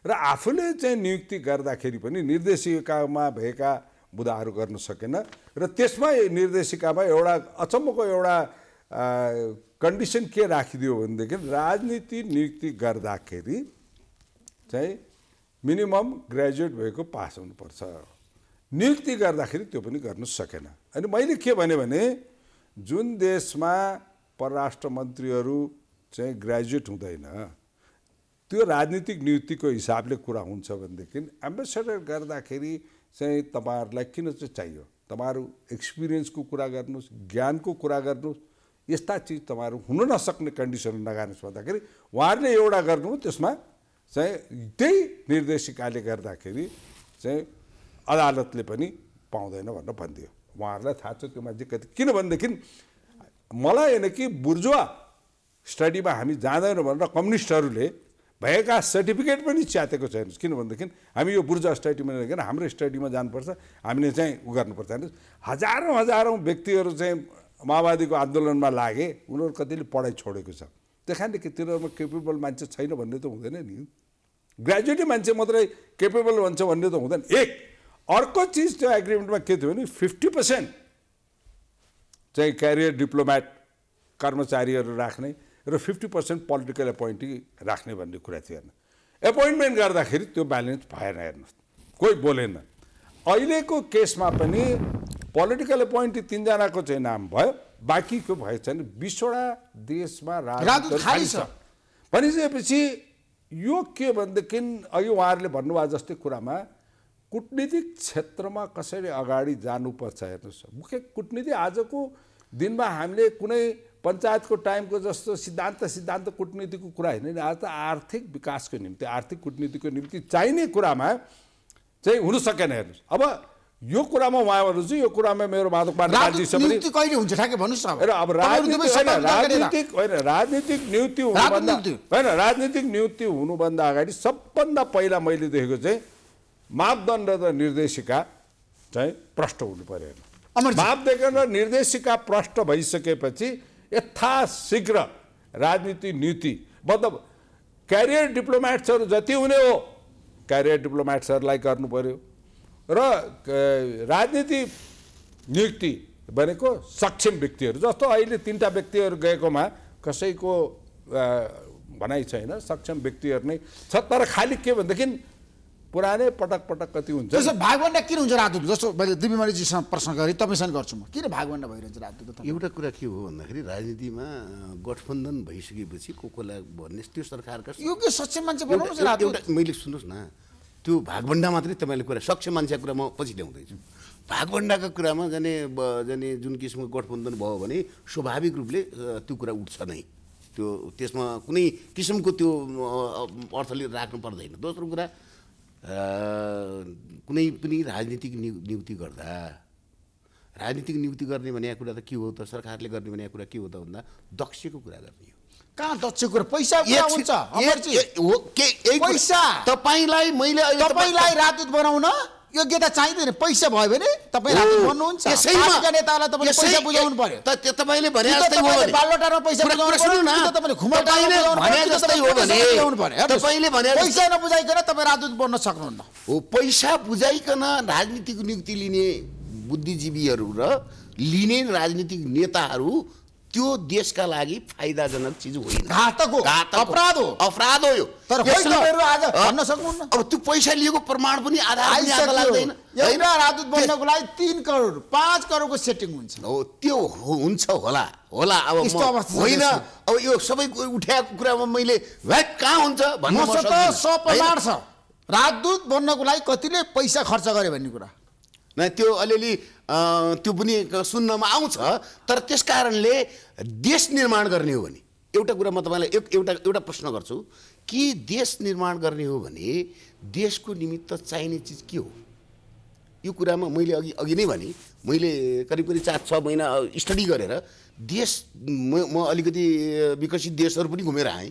र आफूले चाहिँ नियुक्ति गर्दाखेरि पनि निर्देशिकामा भएका बुदाहरू गर्न सकेन र त्यसमा निर्देशिकामा एउटा अचम्मको एउटा कन्डिसन के राखिदियो भनेदेखि राजनीति नियुक्ति गर्दाखेरि चाहिँ मिनिमम ग्रेजुएट भएको पास हुनुपर्छ नियुक्ति गर्दाखेरि त्यो पनि गर्नु सकेन अनि मैले के भने भने जुन देशमा परराष्ट्र मन्त्रीहरू चाहिँ ग्रेजुएट हुँदैन त्यो राजनीतिक नियुक्तिको हिसाबले कुरा हुन्छ भनेदेखि एम्बेसेडर गर्दाखेरि चाहिँ तपाईँहरूलाई किन चाहिँ चाहियो तपाईँहरू एक्सपिरियन्सको कुरा गर्नुहोस् ज्ञानको कुरा गर्नुहोस् यस्ता चिज तपाईँहरू हुन नसक्ने कन्डिसन लगाउनुहोस् भन्दाखेरि उहाँहरूले एउटा गर्नु त्यसमा चाहिँ त्यही निर्देशिकाले गर्दाखेरि चाहिँ अदालतले पनि पाउँदैन भनेर भनिदियो उहाँहरूलाई थाहा छ त्यो मान्छे कति किनभनेदेखि मलाई होइन कि बुर्जुवा स्टडीमा हामी जाँदैनौँ भनेर कम्युनिस्टहरूले भएका सर्टिफिकेट पनि च्यातेको छैन किनभनेदेखि हामी यो बुर्जा स्टडीमा नगरेर हाम्रो स्टडीमा जानुपर्छ हामीले चाहिँ उ गर्नुपर्छ हेर्नुहोस् हजारौँ हजारौँ व्यक्तिहरू चाहिँ माओवादीको आन्दोलनमा लागे उनीहरू कतिले पढाइ छोडेको छ त्यो के तिनीहरूमा केपेबल मान्छे छैन भन्ने त हुँदैन नि ग्रेजुएटी मान्छे मात्रै केपेबल हुन्छ भन्ने त हुँदैन एक अर्को चिज त्यो एग्रिमेन्टमा के थियो भने फिफ्टी पर्सेन्ट चाहिँ क्यारियर डिप्लोमेट कर्मचारीहरू राख्ने र फिफ्टी पर्सेन्ट पोलिटिकल एपोइन्टी राख्ने भन्ने कुरा थियो हेर्नु एपोइन्टमेन्ट गर्दाखेरि त्यो ब्यालेन्स भएन हेर्नुहोस् कोही बोलेन अहिलेको केसमा पनि पोलिटिकल एपोइन्टी तिनजनाको चाहिँ नाम भयो बाँकीको छैन बिसवटा देशमा छ भनिसकेपछि यो के भनेदेखि अघि उहाँहरूले भन्नुभयो जस्तै कुरामा कुटनीतिक क्षेत्रमा कसरी अगाडि जानुपर्छ हेर्नुहोस् मुख्य कुटनीति आजको दिनमा हामीले कुनै पञ्चायतको टाइमको जस्तो सिद्धान्त सिद्धान्त कुटनीतिको कुरा होइन आज त आर्थिक विकासको निम्ति आर्थिक कुटनीतिको निम्ति चाहिने कुरामा चाहिँ हुन सकेन हेर्नुहोस् अब यो कुरामा उहाँहरू चाहिँ यो कुरामा मेरो माधव कहिले हुन्छ ठ्याक्कै भन्नुहोस् न र अब राजनीतिक होइन राजनीतिक नियुक्ति हुनुभन्दा होइन राजनीतिक नियुक्ति हुनुभन्दा अगाडि सबभन्दा पहिला मैले देखेको चाहिँ मापदण्ड र निर्देशिका चाहिँ प्रष्ट हुनु पऱ्यो मापदण्ड र निर्देशिका प्रष्ट भइसकेपछि यथाशीघ्र राजनीति नीति मतलब क्यारियर डिप्लोमेट्सहरू जति हुने हो क्यारियर डिप्लोमेट्सहरूलाई गर्नु पऱ्यो र राजनीति नियुक्ति भनेको सक्षम व्यक्तिहरू जस्तो अहिले तिनवटा व्यक्तिहरू गएकोमा कसैको भनाइ छैन सक्षम व्यक्तिहरू नै छ तर खालि के भनेदेखि पुरानै पटक पटक कति हुन्छ जस्तो भागवन्डा किन हुन्छ राजदूत जस्तो मैले दिपिमणिजीसँग प्रश्न गरेँ तपाईँसँग गर्छु म किन भागवन्डा भइरहन्छ राजदूत एउटा कुरा के हो भन्दाखेरि राजनीतिमा गठबन्धन भइसकेपछि को कोलाई भन्ने त्यो सरकारका यो के सक्षम मान्छे बनाउनु मैले सुन्नुहोस् न त्यो भागभन्डा मात्रै तपाईँले कुरा सक्षम मान्छेको कुरा म पछि ल्याउँदैछु भागभन्डाको कुरामा जाने जाने जुन किसिमको गठबन्धन भयो भने स्वाभाविक रूपले त्यो कुरा उठ्छ नै त्यो त्यसमा कुनै किसिमको त्यो अर्थले राख्नु पर्दैन दोस्रो कुरा कुनै पनि राजनीतिक नियुक्ति गर्दा राजनीतिक नियुक्ति गर्ने भन्ने कुरा त के हो त सरकारले गर्ने भन्ने कुरा के हो त भन्दा दक्षको कुरा गर्ने कहाँ दक्ष कुरो पैसा हुन्छ पैसा तपाईँलाई मैले तपाईँलाई राजदूत बनाउन योग्यता चाहिँदैन पैसा भयो भने तपाईँ भन्नुहुन्छ यसैमा नेतालाई तपाईँले पैसा बुझाउनु पर्यो त तपाईँले भने जस्तै हो भने बालटारमा पैसा बुझाउनु पर्यो न तपाईँले घुमाटाइले भने जस्तै हो भने बुझाउनु पर्यो तपाईँले भने पैसा नबुझाइकन तपाईँ राजदूत बन्न सक्नुहुन्न हो पैसा बुझाइकन राजनीतिक नियुक्ति लिने बुद्धिजीवीहरू र लिने राजनीतिक नेताहरू त्यो देशका लागि फाइदाजनक चिज होइन घातक अपराध हो अपराध हो यो तर आज भन्न सक्नुहुन्न अब त्यो पैसा लिएको प्रमाण पनि आधार लाग्दैन एउटा राजदूत बन्नको लागि तिन करोड पाँच करोडको सेटिङ हुन्छ हो त्यो हुन्छ होला होला अब होइन अब यो सबै उठाएको कुरामा मैले भ्याट कहाँ हुन्छ भन्नु सप्रमाण छ राजदूत बन्नको लागि कतिले पैसा खर्च गरे भन्ने कुरा त्यो अलिअलि त्यो पनि सुन्नमा आउँछ तर त्यस कारणले देश निर्माण गर्ने हो भने एउटा कुरा म तपाईँलाई एउटा एउटा प्रश्न गर्छु कि देश निर्माण गर्ने हो भने देशको निमित्त चाहिने चिज के हो यो कुरामा मैले अघि अघि नै भने मैले करिब करिब चार छ महिना स्टडी गरेर देश म म अलिकति विकसित देशहरू पनि घुमेर आएँ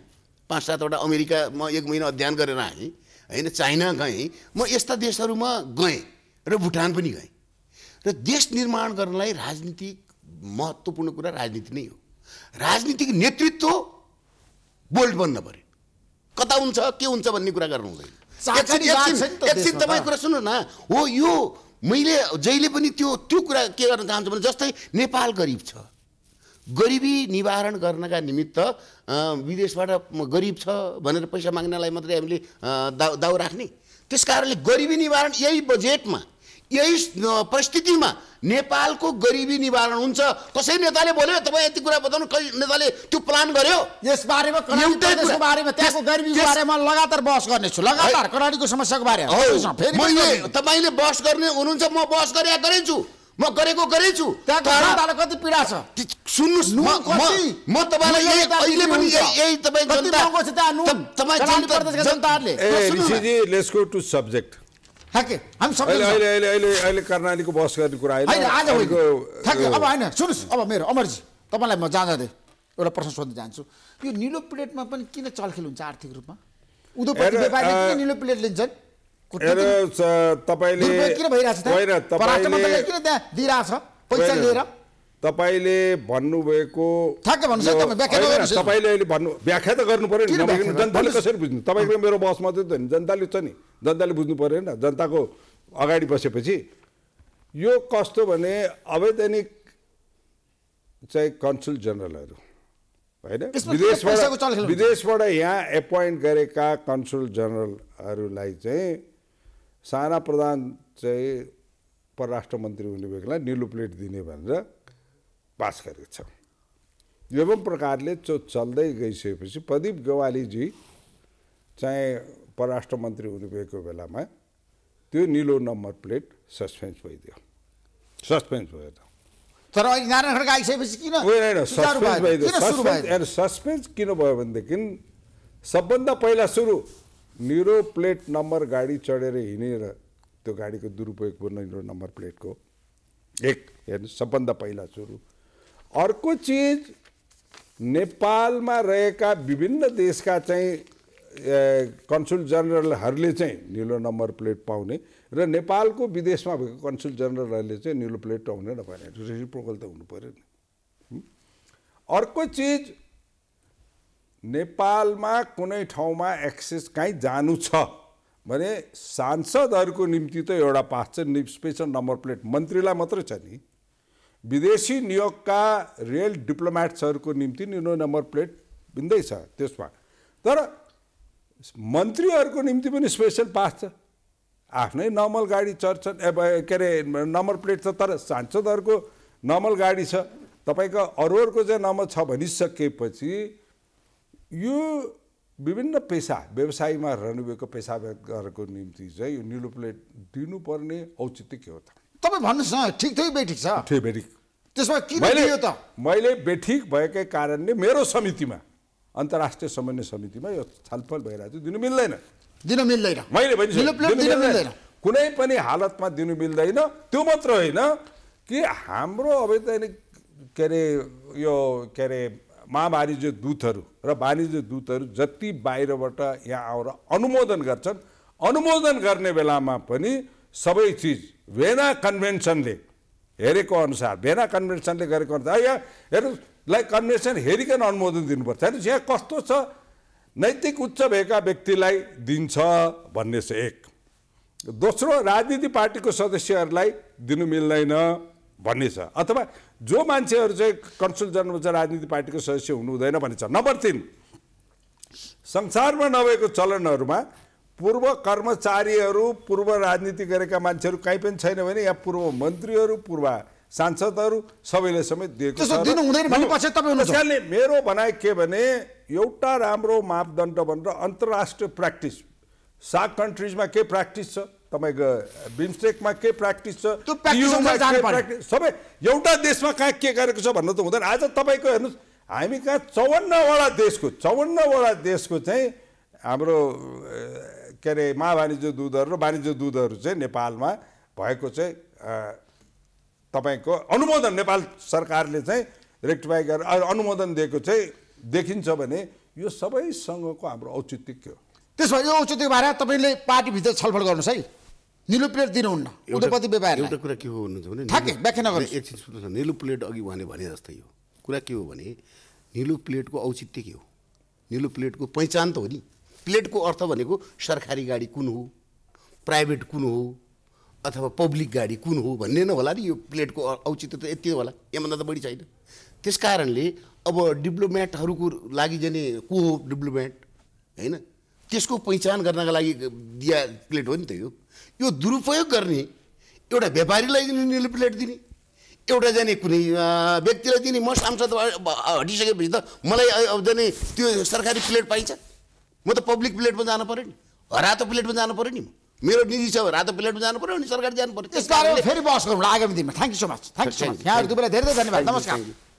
पाँच सातवटा अमेरिका म एक महिना अध्ययन गरेर आएँ होइन चाइना गएँ म यस्ता देशहरूमा गएँ र भुटान पनि गएँ र देश निर्माण गर्नलाई राजनीतिक महत्त्वपूर्ण कुरा राजनीति नै हो राजनीतिक नेतृत्व बोल्ड बन्न पऱ्यो कता हुन्छ के हुन्छ भन्ने कुरा गर्नु हुँदैन एकछिन तपाईँ कुरा सुन्नु न हो यो मैले जहिले पनि त्यो त्यो कुरा के गर्न चाहन्छु भने जस्तै नेपाल गरिब छ गरिबी निवारण गर्नका निमित्त विदेशबाट गरिब छ भनेर पैसा माग्नलाई मात्रै हामीले दाउ दाउ राख्ने त्यस कारणले गरिबी निवारण यही बजेटमा यही परिस्थितिमा नेपालको गरिबी निवारण हुन्छ कसै नेताले बोल्यो तपाईँ यति कुरा बताउनु कहीँ नेताले त्यो प्लान गर्यो यस बारेमा बारेमा त्यसको गरिबीको बारेमा लगातार बहस गर्नेछु लगातार कडाडीको समस्याको बारेमा मैले तपाईँले बहस गर्ने हुनुहुन्छ म बहस गरे छु म गरेको गरेछु कति पीडा छ सुन्नुहोस् म तपाईँलाई अहिले पनि यही तपाईँ जनताले लेट्स गो टु सब्जेक्ट ठ्याक्कै हामी सबै अहिले अहिले अहिले अहिले कर्णालीको बस गर्ने कुरा होइन आज भएको ठ्याक्कै अब होइन सुन्नुहोस् अब मेरो अमरजी तपाईँलाई म जहाँ जाँदै एउटा प्रश्न सोध्न चाहन्छु यो निलो प्लेटमा पनि किन चलखेल हुन्छ आर्थिक रूपमा उद्योगपति व्यापारीले किन निलो प्लेट लिन्छन् तपाईँले किन भइरहेछ किन त्यहाँ दिइरहेछ पैसा लिएर तपाईँले भन्नुभएको तपाईँले अहिले भन्नु व्याख्या त गर्नु पऱ्यो नि जनताले कसरी बुझ्नु तपाईँको मेरो बस मात्रै त होइन जनताले छ नि जनताले बुझ्नु पऱ्यो नि जनताको अगाडि बसेपछि यो कस्तो भने अवैधानिक चाहिँ कन्सुल जनरलहरू होइन विदेशबाट विदेशबाट यहाँ एपोइन्ट गरेका कन्सुल जनरलहरूलाई चाहिँ साना प्रधान चाहिँ परराष्ट्र मन्त्री हुने बेला निलो प्लेट दिने भनेर पास गरेको छ एवं प्रकारले त्यो चल्दै गइसकेपछि प्रदीप गेवालीजी चाहिँ परराष्ट्र मन्त्री हुनुभएको बेलामा त्यो निलो नम्बर प्लेट सस्पेन्स भइदियो सस्पेन्स भयो त तर नारायण खड्का आइसकेपछि किन होइन सस्पेन्स किन भयो भनेदेखि सबभन्दा पहिला सुरु निरो प्लेट नम्बर गाडी चढेर हिँडेर त्यो गाडीको दुरुपयोग निरो नम्बर प्लेटको एक हेर्नु सबभन्दा पहिला सुरु अर्को चिज नेपालमा रहेका विभिन्न देशका चाहिँ कन्सुल जनरलहरूले चाहिँ निलो नम्बर प्लेट पाउने र नेपालको विदेशमा भएको कन्सुल जनरलहरूले चाहिँ निलो प्लेट पाउने नपाउने प्रोकल त हुनु पऱ्यो नि अर्को चिज नेपालमा कुनै ठाउँमा एक्सेस कहीँ जानु छ भने सांसदहरूको निम्ति त एउटा पास छ स्पेसल नम्बर प्लेट मन्त्रीलाई मात्रै छ नि विदेशी नियोगका रेल डिप्लोमेट्सहरूको निम्ति निर्णय नम्बर प्लेट दिँदैछ त्यसमा तर मन्त्रीहरूको निम्ति पनि स्पेसल पास छ आफ्नै नर्मल गाडी चढ्छन् के अरे नम्बर प्लेट छ तर सांसदहरूको नर्मल गाडी छ तपाईँको अरूहरूको चाहिँ नम्बर छ भनिसकेपछि यो विभिन्न पेसा व्यवसायमा रहनुभएको गरेको निम्ति चाहिँ यो निलो प्लेट दिनुपर्ने औचित्य के हो त तपाईँ भन्नुहोस् न ठिक थियो बेठिक छ थियो बेठिक त्यसमा किन त मैले बेठिक भएकै कारणले मेरो समितिमा अन्तर्राष्ट्रिय समन्वय समितिमा यो छलफल भइरहेको थियो दिनु मिल्दैन दिन मिल्दैन मैले भनिसकेँ कुनै पनि हालतमा दिनु मिल्दैन त्यो मात्र होइन कि हाम्रो अवैधानिक के अरे यो के अरे महावाणिज्य दूतहरू र वाणिज्य दूतहरू जति बाहिरबाट यहाँ आएर अनुमोदन गर्छन् अनुमोदन गर्ने बेलामा पनि सबै चिज भेना कन्भेन्सनले हेरेको अनुसार भेना कन्भेन्सनले गरेको अनुसार यहाँ हेर्नुहोस् लाइक कन्भेन्सन हेरिकन अनुमोदन दिनुपर्छ हेर्नुहोस् यहाँ कस्तो छ नैतिक उच्च भएका व्यक्तिलाई दिन्छ भन्ने छ एक दोस्रो राजनीति पार्टीको सदस्यहरूलाई दिनु मिल्दैन भन्ने छ अथवा जो मान्छेहरू चाहिँ कन्सुल जन्म चाहिँ राजनीति पार्टीको सदस्य हुनु हुँदैन भन्ने छ नम्बर तिन संसारमा नभएको चलनहरूमा पूर्व कर्मचारीहरू पूर्व राजनीति गरेका मान्छेहरू कहीँ पनि छैन भने यहाँ पूर्व मन्त्रीहरू पूर्व सांसदहरू सबैले समेत दिएको छ मेरो भनाइ के भने एउटा राम्रो मापदण्ड भनेर अन्तर्राष्ट्रिय प्र्याक्टिस सार्क कन्ट्रिजमा के प्र्याक्टिस छ तपाईँको बिमस्टेकमा के प्र्याक्टिस छ सबै एउटा देशमा कहाँ के गरेको छ भन्नु त हुँदैन आज तपाईँको हेर्नुहोस् हामी कहाँ चौवन्नवटा देशको चौवन्नवटा देशको चाहिँ हाम्रो के अरे महावाणिज्य दुधहरू र वाणिज्य दुधहरू चाहिँ नेपालमा भएको चाहिँ तपाईँको अनुमोदन नेपाल सरकारले चाहिँ रेक्टिफाई गरेर अनुमोदन दिएको चाहिँ देखिन्छ भने यो सबैसँगको हाम्रो औचित्य के हो त्यसो भए यो औचित्यको बारेमा तपाईँले पार्टीभित्र छलफल गर्नुहोस् है निलो प्लेट दिनुहुन्न उद्योगपति व्यापार एउटा कुरा के हो भन्नुहुन्छ भने व्याख्या नगर्नु एकछिन सुन्नुहोस् न निलो प्लेट अघि उहाँले भने जस्तै हो कुरा के हो भने निलो प्लेटको औचित्य के हो निलो प्लेटको पहिचान त हो नि प्लेटको अर्थ भनेको सरकारी गाडी कुन हो प्राइभेट कुन हो अथवा पब्लिक गाडी कुन हो भन्ने न होला नि यो प्लेटको औचित्य त यति होला योभन्दा त बढी छैन त्यस कारणले अब डिप्लोमेटहरूको लागि जाने को हो डिप्लोमेट होइन त्यसको पहिचान गर्नका लागि दिया प्लेट हो नि त यो यो दुरुपयोग गर्ने एउटा व्यापारीलाई निर्णय प्लेट दिने एउटा जाने कुनै व्यक्तिलाई दिने म सांसद हटिसकेपछि त मलाई अब जाने त्यो सरकारी प्लेट पाइन्छ म त पब्लिक प्लेटमा जानु पऱ्यो नि रातो प्लेटमा जानु पऱ्यो नि मेरो निजी छ रातो प्लेटमा जानु पऱ्यो नि सरकार जानु पऱ्यो त्यसबारे फेरि बस गरौँ आगामी दिनमा thank you so much thank you so much यहाँहरू तपाईँलाई धेरै धेरै धन्यवाद नमस्कार